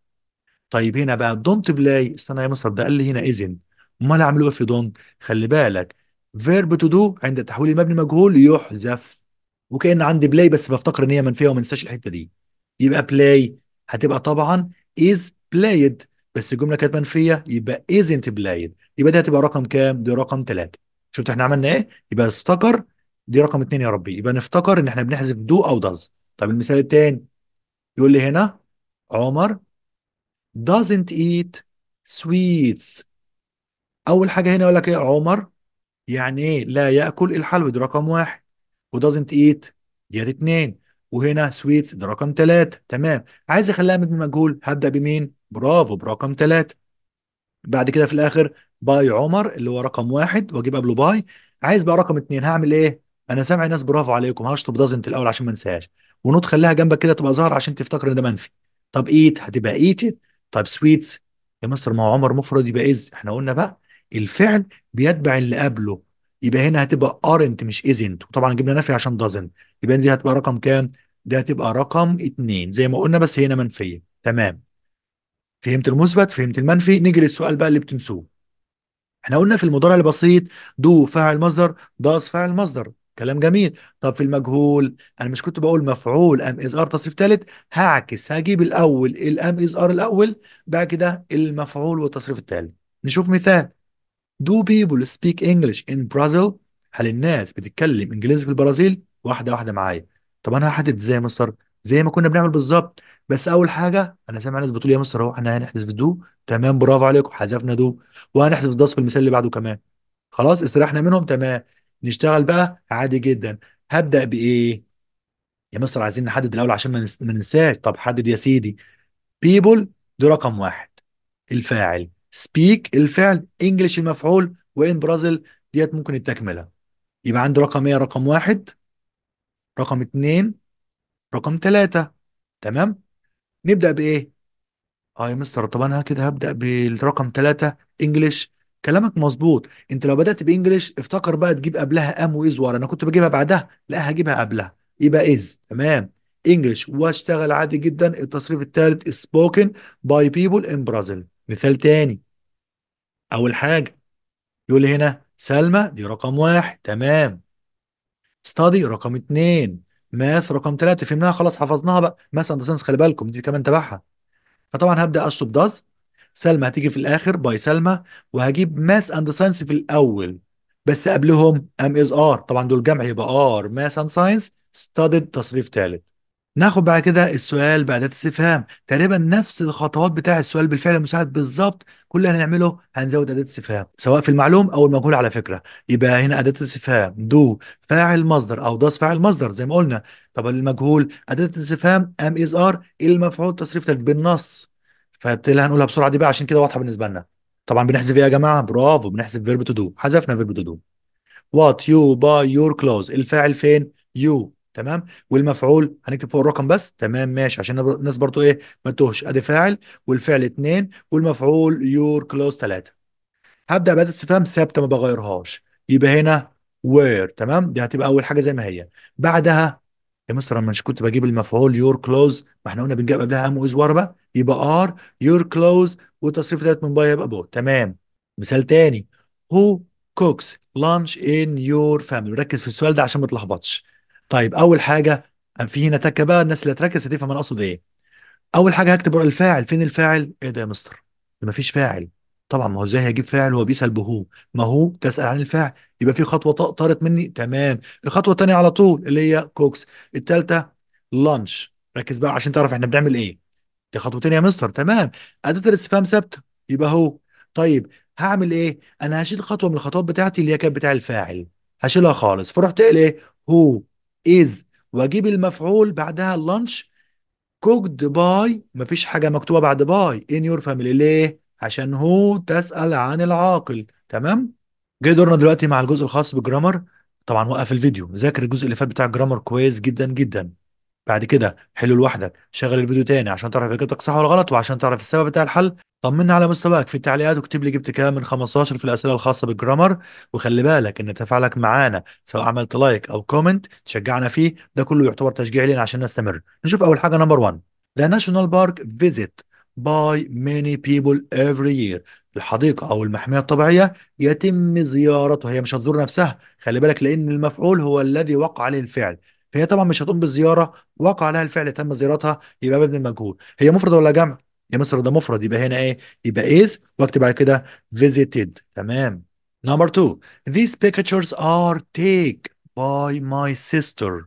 طيب هنا بقى دونت بلاي استنى يا مصر ده قال لي هنا اذن امال اعمل ايه في دونت خلي بالك فيرب تو دو عند تحويل المبني مجهول يحذف وكان عندي بلاي بس بفتكر ان هي منفيه وما انساش الحته دي يبقى بلاي هتبقى طبعا is played بس الجمله كانت منفيه يبقى isn't played يبقى دي هتبقى رقم كام؟ دي رقم ثلاثه شفت احنا عملنا ايه؟ يبقى افتكر دي رقم اثنين يا ربي يبقى نفتكر ان احنا بنحذف دو او داز طب المثال الثاني يقول لي هنا عمر doesn't eat sweets اول حاجه هنا يقول لك ايه عمر يعني ايه لا ياكل الحلوى دي رقم واحد و doesn't eat دي اتنين وهنا سويتس ده رقم ثلاثة تمام عايز اخليها مبني مجهول هبدا بمين برافو برقم ثلاثة بعد كده في الاخر باي عمر اللي هو رقم واحد واجيب قبله باي عايز بقى رقم اثنين هعمل ايه انا سامع الناس برافو عليكم هشطب دازنت الاول عشان ما انساهاش ونوت خليها جنبك كده تبقى ظاهر عشان تفتكر ان ده منفي طب ايت هتبقى ايت طب سويتس يا مستر ما هو عمر مفرد يبقى از احنا قلنا بقى الفعل بيتبع اللي قبله يبقى هنا هتبقى ارنت مش ازنت وطبعا جبنا نفي عشان دازنت يبقى دي هتبقى رقم كام ده هتبقى رقم اتنين زي ما قلنا بس هنا منفية تمام فهمت المثبت فهمت المنفي نيجي للسؤال بقى اللي بتنسوه احنا قلنا في المضارع البسيط دو فاعل مصدر داس فاعل مصدر كلام جميل طب في المجهول انا مش كنت بقول مفعول ام از ار تصريف ثالث هعكس هجيب الاول الام از ار الاول بعد كده المفعول والتصريف الثالث نشوف مثال do people speak English in Brazil هل الناس بتتكلم انجليزي في البرازيل واحده واحده معايا طب انا هحدد ازاي يا مستر زي ما كنا بنعمل بالظبط بس اول حاجه انا سامع ناس بتقول يا مستر اهو احنا هنحذف دو تمام برافو عليكم حذفنا دو وهنحذف داس في المثال اللي بعده كمان خلاص استريحنا منهم تمام نشتغل بقى عادي جدا هبدا بايه يا مستر عايزين نحدد الاول عشان ما ننساش طب حدد يا سيدي بيبل دي رقم واحد الفاعل سبيك الفعل انجلش المفعول وان برازل ديت ممكن التكمله يبقى عندي رقم ايه رقم واحد رقم اتنين رقم تلاتة تمام نبدأ بإيه؟ اه يا مستر طب انا كده هبدأ بالرقم تلاتة انجلش كلامك مظبوط انت لو بدأت بانجلش افتكر بقى تجيب قبلها ام واز ورا انا كنت بجيبها بعدها لا هجيبها قبلها يبقى از تمام انجلش واشتغل عادي جدا التصريف الثالث سبوكن باي بيبول ان برازيل مثال تاني اول حاجة يقول لي هنا سلمى دي رقم واحد تمام ستادي رقم اتنين ماث رقم ثلاثة فهمناها خلاص حفظناها بقى ماث اند ساينس خلي بالكم دي كمان تبعها فطبعا هبدا اشطب داز سلمى هتيجي في الاخر باي سلمى وهجيب ماث اند ساينس في الاول بس قبلهم ام از ار طبعا دول جمع يبقى ار ماث اند ساينس ستادد تصريف ثالث ناخد بعد كده السؤال بأداة استفهام تقريبا نفس الخطوات بتاع السؤال بالفعل المساعد بالظبط كل اللي هنعمله هنزود أداة استفهام سواء في المعلوم أو المجهول على فكرة يبقى هنا أداة استفهام دو فاعل مصدر أو ضاس فاعل مصدر زي ما قلنا طب المجهول أداة استفهام أم إز آر إيه المفعول تصريف بالنص فبالتالي هنقولها بسرعة دي بقى عشان كده واضحة بالنسبة لنا طبعا بنحذف إيه يا جماعة برافو بنحذف فيرب تو دو حذفنا فيرب تو دو وات يو باي يور كلوز الفاعل فين يو تمام والمفعول هنكتب فوق الرقم بس تمام ماشي عشان الناس برضو ايه ما تهش ادي فاعل والفعل اتنين والمفعول يور كلوز ثلاثة هبدا بهذا استفهام ثابته ما بغيرهاش يبقى هنا وير تمام دي هتبقى اول حاجه زي ما هي بعدها يا مصر انا مش كنت بجيب المفعول يور كلوز ما احنا قلنا بنجيب قبلها ام ويز واربه يبقى ار يور كلوز والتصريف ثلاث من باي يبقى بو تمام مثال تاني هو كوكس لانش ان يور فاميلي ركز في السؤال ده عشان ما تلخبطش طيب اول حاجه في هنا تكه بقى الناس اللي هتركز هتفهم انا اقصد ايه اول حاجه هكتب الفاعل فين الفاعل ايه ده يا مستر ما فيش فاعل طبعا ما هو ازاي هيجيب فاعل هو بيسال بهو ما هو تسال عن الفاعل يبقى في خطوه طارت مني تمام الخطوه الثانيه على طول اللي هي كوكس الثالثه لانش ركز بقى عشان تعرف احنا بنعمل ايه دي خطوتين يا مستر تمام اداه الاستفهام ثابته يبقى هو طيب هعمل ايه انا هشيل خطوه من الخطوات بتاعتي اللي هي كانت بتاع الفاعل هشيلها خالص فرحت ايه هو is واجيب المفعول بعدها lunch cooked by مفيش حاجه مكتوبه بعد by in your family ليه؟ عشان هو تسال عن العاقل تمام؟ جاي دورنا دلوقتي مع الجزء الخاص بالجرامر طبعا وقف الفيديو ذاكر الجزء اللي فات بتاع الجرامر كويس جدا جدا بعد كده حلو لوحدك شغل الفيديو تاني عشان تعرف اجابتك صح ولا غلط وعشان تعرف السبب بتاع الحل طمنا على مستواك في التعليقات واكتب لي جبت كام من 15 في الاسئله الخاصه بالجرامر وخلي بالك ان تفاعلك معانا سواء عملت لايك او كومنت تشجعنا فيه ده كله يعتبر تشجيع لنا عشان نستمر نشوف اول حاجه نمبر 1 ذا ناشونال بارك فيزيت باي ميني بيبل افري يير الحديقة أو المحمية الطبيعية يتم زيارتها هي مش هتزور نفسها خلي بالك لأن المفعول هو الذي وقع عليه الفعل فهي طبعا مش هتقوم بالزيارة وقع عليها الفعل تم زيارتها يبقى مبني المجهول هي مفردة ولا جمع؟ يا يعني مصر ده مفرد يبقى هنا ايه يبقى is واكتب بعد كده visited تمام number two these pictures are taken by my sister هنا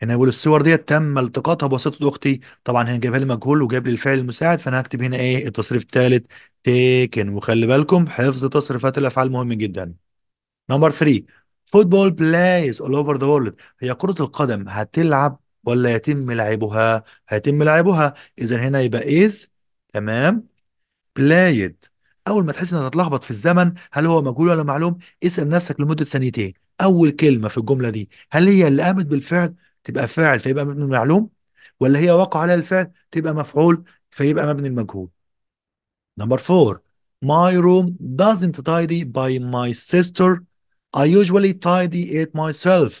يعني يقول الصور ديت تم التقاطها بواسطة أختي طبعا هنا جايبها لي مجهول وجايب لي الفعل المساعد فأنا هكتب هنا إيه التصريف الثالث تيكن وخلي بالكم حفظ تصريفات الأفعال مهم جدا نمبر 3 فوتبول بلايز أول أوفر ذا وورلد هي كرة القدم هتلعب ولا يتم لعبها؟ هيتم لعبها إذا هنا يبقى إيز تمام بلايد اول ما تحس انك هتتلخبط في الزمن هل هو مجهول ولا معلوم اسال نفسك لمده ثانيتين اول كلمه في الجمله دي هل هي اللي قامت بالفعل تبقى فاعل فيبقى مبني المعلوم ولا هي وقع عليها الفعل تبقى مفعول فيبقى مبني المجهول نمبر 4 My room doesn't tidy by my sister I usually tidy it myself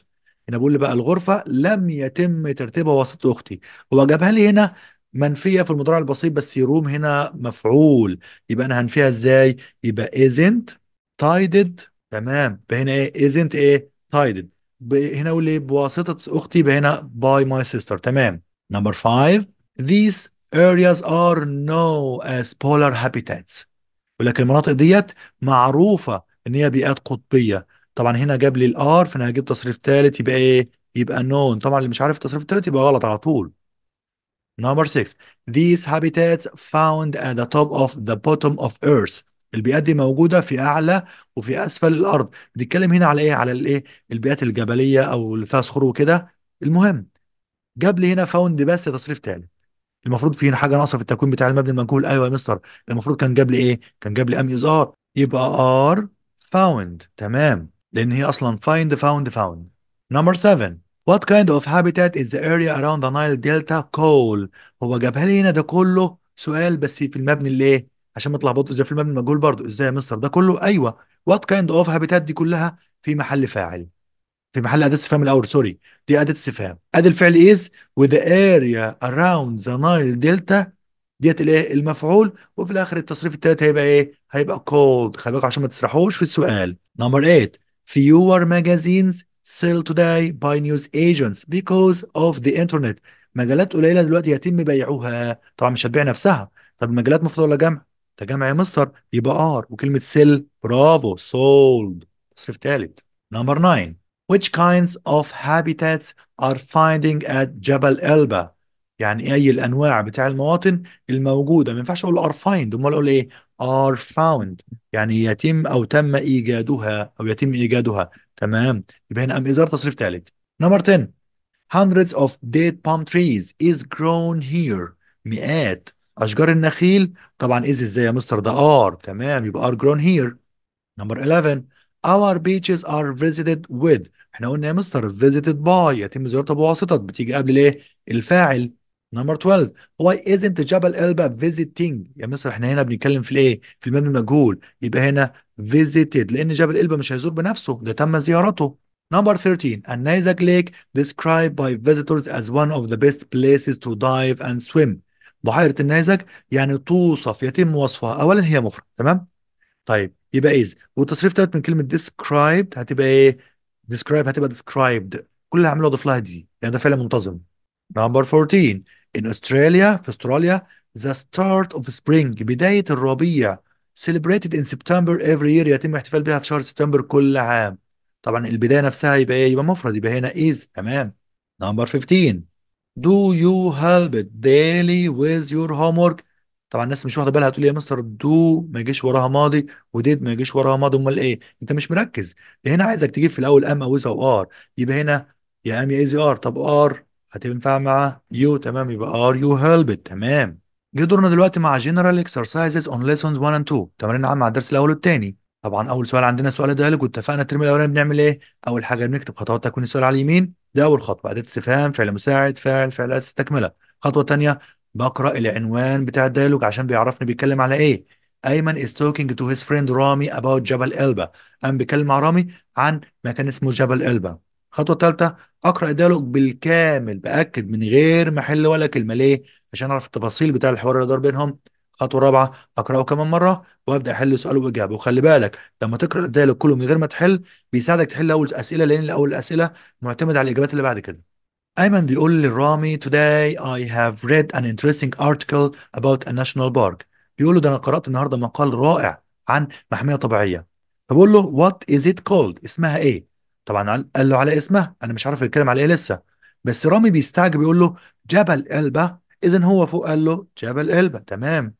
هنا بقول لي بقى الغرفة لم يتم ترتيبها وسط أختي هو جابها لي هنا منفيه في المضارع البسيط بس يروم هنا مفعول يبقى انا هنفيها ازاي يبقى isn't tided تمام يبقى هنا ايه isn't ايه tided هنا اقول ايه بواسطه اختي يبقى هنا by my sister تمام number 5 these areas are known as polar habitats ولكن المناطق ديت معروفه ان هي بيئات قطبيه طبعا هنا جاب لي الار فانا هجيب تصريف ثالث يبقى ايه يبقى نون طبعا اللي مش عارف التصريف الثالث يبقى غلط على طول Number six, these habitats found at the top of the bottom of earth. البيئات دي موجودة في أعلى وفي أسفل الأرض. بنتكلم هنا على إيه؟ على الإيه؟ البيئات الجبلية أو اللي فيها صخور وكده. المهم جاب لي هنا فاوند بس تصريف تالي. المفروض في هنا حاجة ناقصة في التكوين بتاع المبني المجهول. أيوه يا مستر، المفروض كان جاب لي إيه؟ كان جاب لي أم إز آر. يبقى آر فاوند تمام لأن هي أصلا فايند فاوند فاوند. نمبر 7 What kind of habitat is the area around the Nile Delta coal؟ هو جابها لي هنا ده كله سؤال بس في المبني اللي ايه؟ عشان ما تلخبطش زي في المبني المجهول برضه ازاي يا مستر ده كله ايوه What kind of habitat دي كلها في محل فاعل في محل اداه استفهام الاول سوري دي اداه استفهام ادي الفعل از the اريا اراوند ذا نايل دلتا ديت الايه المفعول وفي الاخر التصريف الثالث هيبقى ايه هيبقى cold خلي بالك عشان ما تسرحوش في السؤال نمبر 8 fewer magazines sell today by news agents because of the internet مجالات قليله دلوقتي يتم بيعها طبعا مش هتبيع نفسها طب مجالات مفروض ولا جمع ده جمع يا مستر يبقى ار وكلمه سيل برافو سولد تصريف ثالث نمبر 9 which kinds of habitats are finding at جبل ألبا يعني اي الانواع بتاع المواطن الموجوده ما ينفعش اقول ار فايند امال اقول ايه ار فاوند يعني يتم او تم ايجادها او يتم ايجادها تمام يبقى هنا ام ازار تصريف ثالث نمبر 10 hundreds of dead palm trees is grown here مئات اشجار النخيل طبعا از ازاي يا مستر ده ار تمام يبقى ار grown here نمبر 11 our beaches are visited with احنا قلنا يا مستر visited by يتم زيارتها بواسطة بتيجي قبل الايه الفاعل نمبر 12 واي ازنت جبل إلبا فيزيتنج يا مصر احنا هنا بنتكلم في الايه في المبني المجهول يبقى هنا فيزيتد لان جبل إلبا مش هيزور بنفسه ده تم زيارته نمبر 13 النيزك ليك ديسكرايب باي فيزيتورز از وان اوف ذا بيست بليسز تو دايف اند سويم بحيرة النيزك يعني توصف يتم وصفها أولا هي مفرد تمام طيب يبقى از والتصريف ثلاث من كلمة ديسكرايب هتبقى إيه ديسكرايب هتبقى ديسكرايبد كل اللي هعمله أضيف لها دي لأن يعني ده فعل منتظم نمبر 14 In Australia في استراليا the start of spring بداية الربيع celebrated in September every year يتم الاحتفال بها في شهر سبتمبر كل عام طبعا البداية نفسها يبقى ايه يبقى مفرد يبقى هنا is تمام number 15 do you help it daily with your homework طبعا الناس مش واخده بالها تقول يا مستر دو ما يجيش وراها ماضي وديد ما يجيش وراها ماضي امال ايه انت مش مركز هنا عايزك تجيب في الاول ام او از او ار يبقى هنا يا ام يا از ار طب ار هتنفع مع يو تمام يبقى ار يو هيلب تمام جه دورنا دلوقتي مع جنرال اكسرسايزز اون ليسونز 1 اند 2 تمارين عامه مع الدرس الاول والثاني طبعا اول سؤال عندنا سؤال ديالوج واتفقنا الترم الاولاني بنعمل ايه اول حاجه بنكتب خطوات تكوين السؤال على اليمين ده اول خطوه اداه استفهام فعل مساعد فاعل فعل اساس تكمله خطوه ثانيه بقرا العنوان بتاع الديالوج عشان بيعرفني بيتكلم على ايه ايمن از توكينج تو هيز فريند رامي اباوت جبل البا قام بيتكلم مع رامي عن مكان اسمه جبل البا الخطوه الثالثه اقرا الديالوج بالكامل باكد من غير محل ولا كلمه ليه عشان اعرف التفاصيل بتاع الحوار اللي دار بينهم الخطوه الرابعه اقراه كمان مره وابدا احل سؤال واجابه وخلي بالك لما تقرا الديالوج كله من غير ما تحل بيساعدك تحل اول اسئله لان اول الاسئله معتمده على الاجابات اللي بعد كده ايمن بيقول لرامي today I have read an interesting article about a national park بيقول له ده انا قرات النهارده مقال رائع عن محميه طبيعيه فبقول له what is it called اسمها ايه طبعا قال له على اسمها انا مش عارف يتكلم على ايه لسه بس رامي بيستعجب يقول له جبل البا اذا هو فوق قال له جبل البا تمام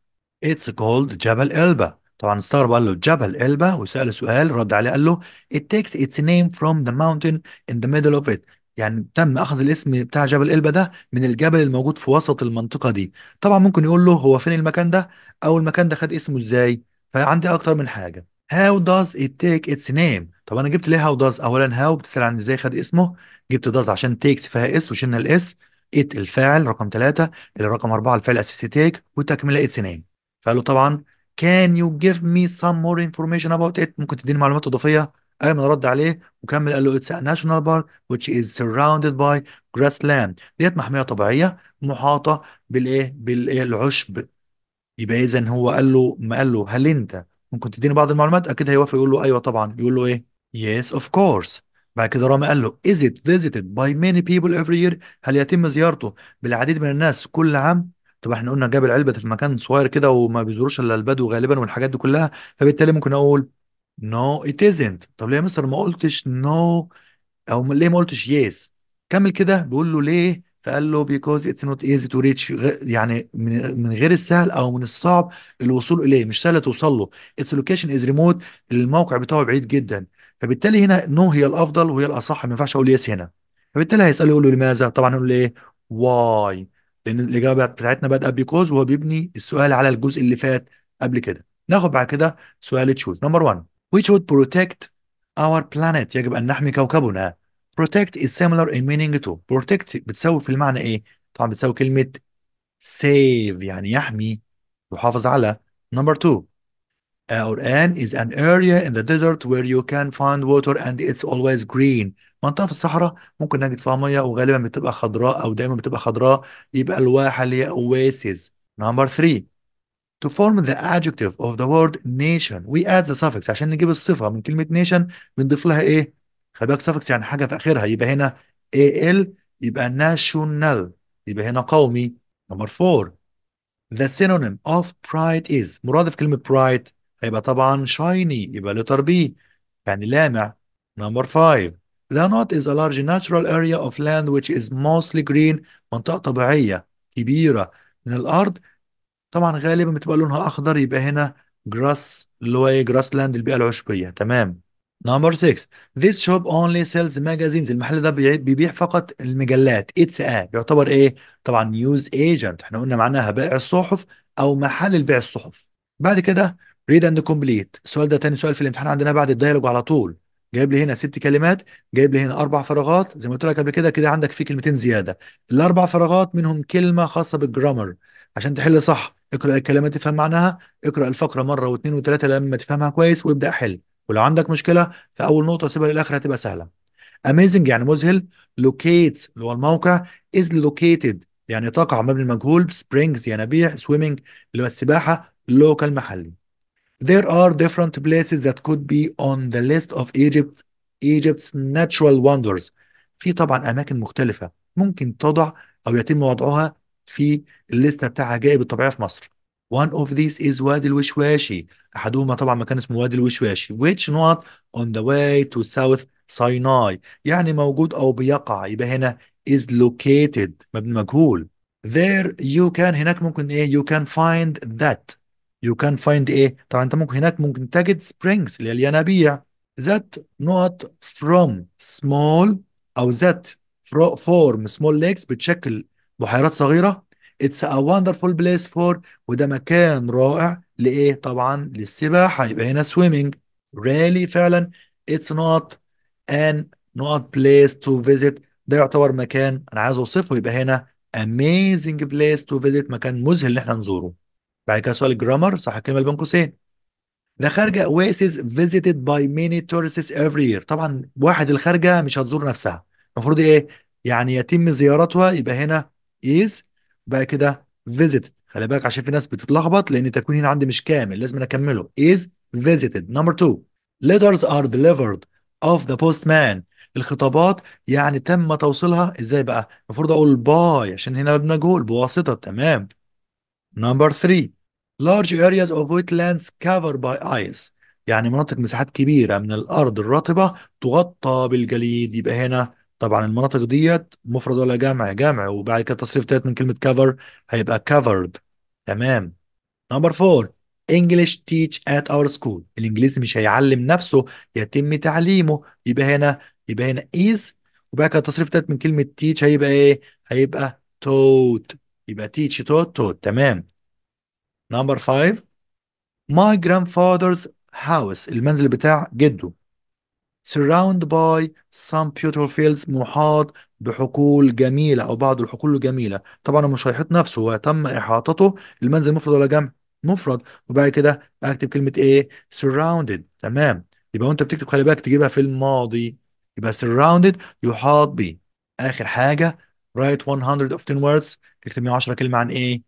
اتس كولد جبل البا طبعا استغرب قال له جبل البا وسأله سؤال رد عليه قال له it takes its name from the mountain in the middle of it يعني تم اخذ الاسم بتاع جبل البا ده من الجبل الموجود في وسط المنطقه دي طبعا ممكن يقول له هو فين المكان ده او المكان ده خد اسمه ازاي فعندي اكتر من حاجه هاو داز ات تيك اتس نيم طب انا جبت ليه هاو داز اولا هاو بتسال عن ازاي خد اسمه جبت داز عشان تيكس فيها اس وشلنا الاس ات الفاعل رقم ثلاثة رقم أربعة الفاعل الأساسي تيك وتكملة اتس نيم فقال له طبعا كان يو جيف مي سم مور انفورميشن اباوت ات ممكن تديني معلومات إضافية أيمن رد عليه وكمل قال له اتس ناشونال بارك park which is surrounded by grassland ديت محمية طبيعية محاطة بالإيه بالإيه العشب يبقى إذا هو قال له ما قال له هل أنت ممكن تديني بعض المعلومات اكيد هيوافق يقول له ايوه طبعا يقول له ايه yes of course بعد كده رامي قال له is it visited by many people every year هل يتم زيارته بالعديد من الناس كل عام طب احنا قلنا جاب علبة في مكان صغير كده وما بيزوروش الا البدو غالبا والحاجات دي كلها فبالتالي ممكن اقول no it isn't طب ليه يا مستر ما قلتش no او ليه ما قلتش yes كمل كده بيقول له ليه فقال له بيكوز اتس نوت ايزي تو ريتش يعني من, من غير السهل او من الصعب الوصول اليه مش سهل توصل له اتس لوكيشن از ريموت الموقع بتاعه بعيد جدا فبالتالي هنا نو هي الافضل وهي الاصح ما ينفعش اقول يس هنا فبالتالي هيساله يقول له لماذا طبعا يقول له ايه واي لان الاجابه بتاعتنا بادئه بيكوز وهو بيبني السؤال على الجزء اللي فات قبل كده ناخد بعد كده سؤال تشوز نمبر 1 which would protect our planet يجب ان نحمي كوكبنا protect is similar in meaning to protect بتساوي في المعنى ايه؟ طبعا بتساوي كلمة save يعني يحمي يحافظ على number two our an is an area in the desert where you can find water and it's always green منطقة في الصحراء ممكن نجد فيها مية وغالبا بتبقى خضراء أو دايما بتبقى خضراء يبقى الواحة اللي هي oasis number three to form the adjective of the word nation we add the suffix عشان نجيب الصفة من كلمة nation بنضيف لها إيه فباك سافكس يعني حاجه في اخرها يبقى هنا اي ال يبقى ناشونال يبقى هنا قومي نمبر 4 the synonym of pride is مرادف كلمه برايد هيبقى طبعا شايني يبقى لتر بي يعني لامع نمبر 5 The north is a large natural area of land which is mostly green منطقة طبيعية كبيرة من الأرض طبعا غالبا بتبقى لونها أخضر يبقى هنا جراس اللي هو لاند البيئة العشبية تمام نمبر 6 this shop only sells magazines المحل ده بيبيع فقط المجلات اتس ا يعتبر ايه طبعا نيوز ايجنت احنا قلنا معناها بائع الصحف او محل البيع الصحف بعد كده ريد اند كومبليت السؤال ده تاني سؤال في الامتحان عندنا بعد الديالوج على طول جايب لي هنا ست كلمات جايب لي هنا اربع فراغات زي ما قلت لك قبل كده كده عندك في كلمتين زياده الاربع فراغات منهم كلمه خاصه بالجرامر عشان تحل صح اقرا الكلمات تفهم معناها اقرا الفقره مره واثنين وثلاثه لما تفهمها كويس وابدا حل ولو عندك مشكله في اول نقطه سيبها للاخر هتبقى سهله اميزنج يعني مذهل لوكيتس اللي هو الموقع از لوكيتد يعني تقع مبني المجهول سبرينجز ينابيع سويمنج اللي هو السباحه لوكال محلي There are different places that could be on the list of Egypt Egypt's natural wonders في طبعا اماكن مختلفه ممكن تضع او يتم وضعها في الليسته بتاع عجائب الطبيعه في مصر One of these is وادي الوشواشي أحدهما طبعا مكان اسمه وادي الوشواشي which not on the way to South Sinai يعني موجود أو بيقع يبقى هنا is located مبني مجهول there you can هناك ممكن إيه you can find that you can find إيه طبعا أنت ممكن هناك ممكن تجد springs اللي هي الينابيع that not from small أو that from, form small lakes بتشكل بحيرات صغيرة اتس ا وندرفول بليس فور وده مكان رائع لايه طبعا للسباحه يبقى هنا سويمنج ريلي فعلا اتس نوت ان نوت بليس تو فيزيت ده يعتبر مكان انا عايز اوصفه يبقى هنا اميزنج بليس تو فيزيت مكان مذهل ان احنا نزوره بعد كده سؤال الجرامر صح الكلمه اللي بين قوسين The خارجه oasis visited by many tourists every year طبعا واحد الخارجه مش هتزور نفسها المفروض ايه يعني يتم زيارتها يبقى هنا is بقى كده visited خلي بالك عشان في ناس بتتلخبط لان التكوين هنا عندي مش كامل لازم اكمله is visited number two letters are delivered of the postman الخطابات يعني تم توصيلها ازاي بقى المفروض اقول باي عشان هنا مبنى جول بواسطه تمام number 3 large areas of wetlands covered by ice يعني مناطق مساحات كبيره من الارض الرطبه تغطى بالجليد يبقى هنا طبعا المناطق ديت مفرد ولا جمع جمع وبعد كده تصريف تالت من كلمه cover هيبقى covered تمام نمبر 4 English teach at our school الانجليزي مش هيعلم نفسه يتم تعليمه يبقى هنا يبقى هنا is وبعد كده تصريف تالت من كلمه teach هيبقى ايه هيبقى taught يبقى teach taught taught تمام نمبر 5 my grandfather's house المنزل بتاع جده surrounded by some beautiful fields محاط بحقول جميلة أو بعض الحقول الجميلة طبعا هو مش هيحيط نفسه هو تم إحاطته المنزل مفرد ولا جمع مفرد وبعد كده أكتب كلمة إيه surrounded تمام يبقى وأنت بتكتب خلي بالك تجيبها في الماضي يبقى surrounded يحاط به آخر حاجة write 100 of 10 words تكتب 110 كلمة عن إيه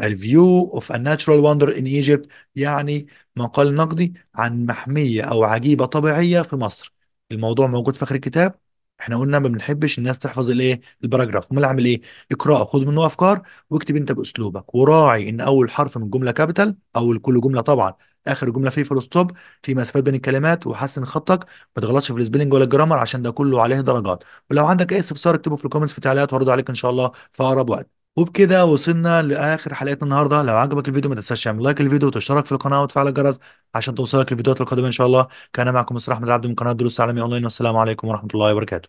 A view of a natural wonder in Egypt يعني مقال نقدي عن محمية أو عجيبة طبيعية في مصر الموضوع موجود في اخر الكتاب احنا قلنا ما بنحبش الناس تحفظ الايه الباراجراف امال اعمل ايه اقراه خد منه افكار واكتب انت باسلوبك وراعي ان اول حرف من الجمله كابيتال اول كل جمله طبعا اخر جمله فيه فول ستوب في مسافات بين الكلمات وحسن خطك ما تغلطش في السبيلنج ولا الجرامر عشان ده كله عليه درجات ولو عندك اي استفسار اكتبه في الكومنتس في التعليقات وارد عليك ان شاء الله في اقرب وقت وبكده وصلنا لاخر حلقتنا النهارده لو عجبك الفيديو ما تنساش تعمل لايك للفيديو وتشترك في القناه وتفعل الجرس عشان توصلك الفيديوهات القادمه ان شاء الله كان معكم مصطفى احمد العبد من قناه دروس تعليميه اونلاين والسلام عليكم ورحمه الله وبركاته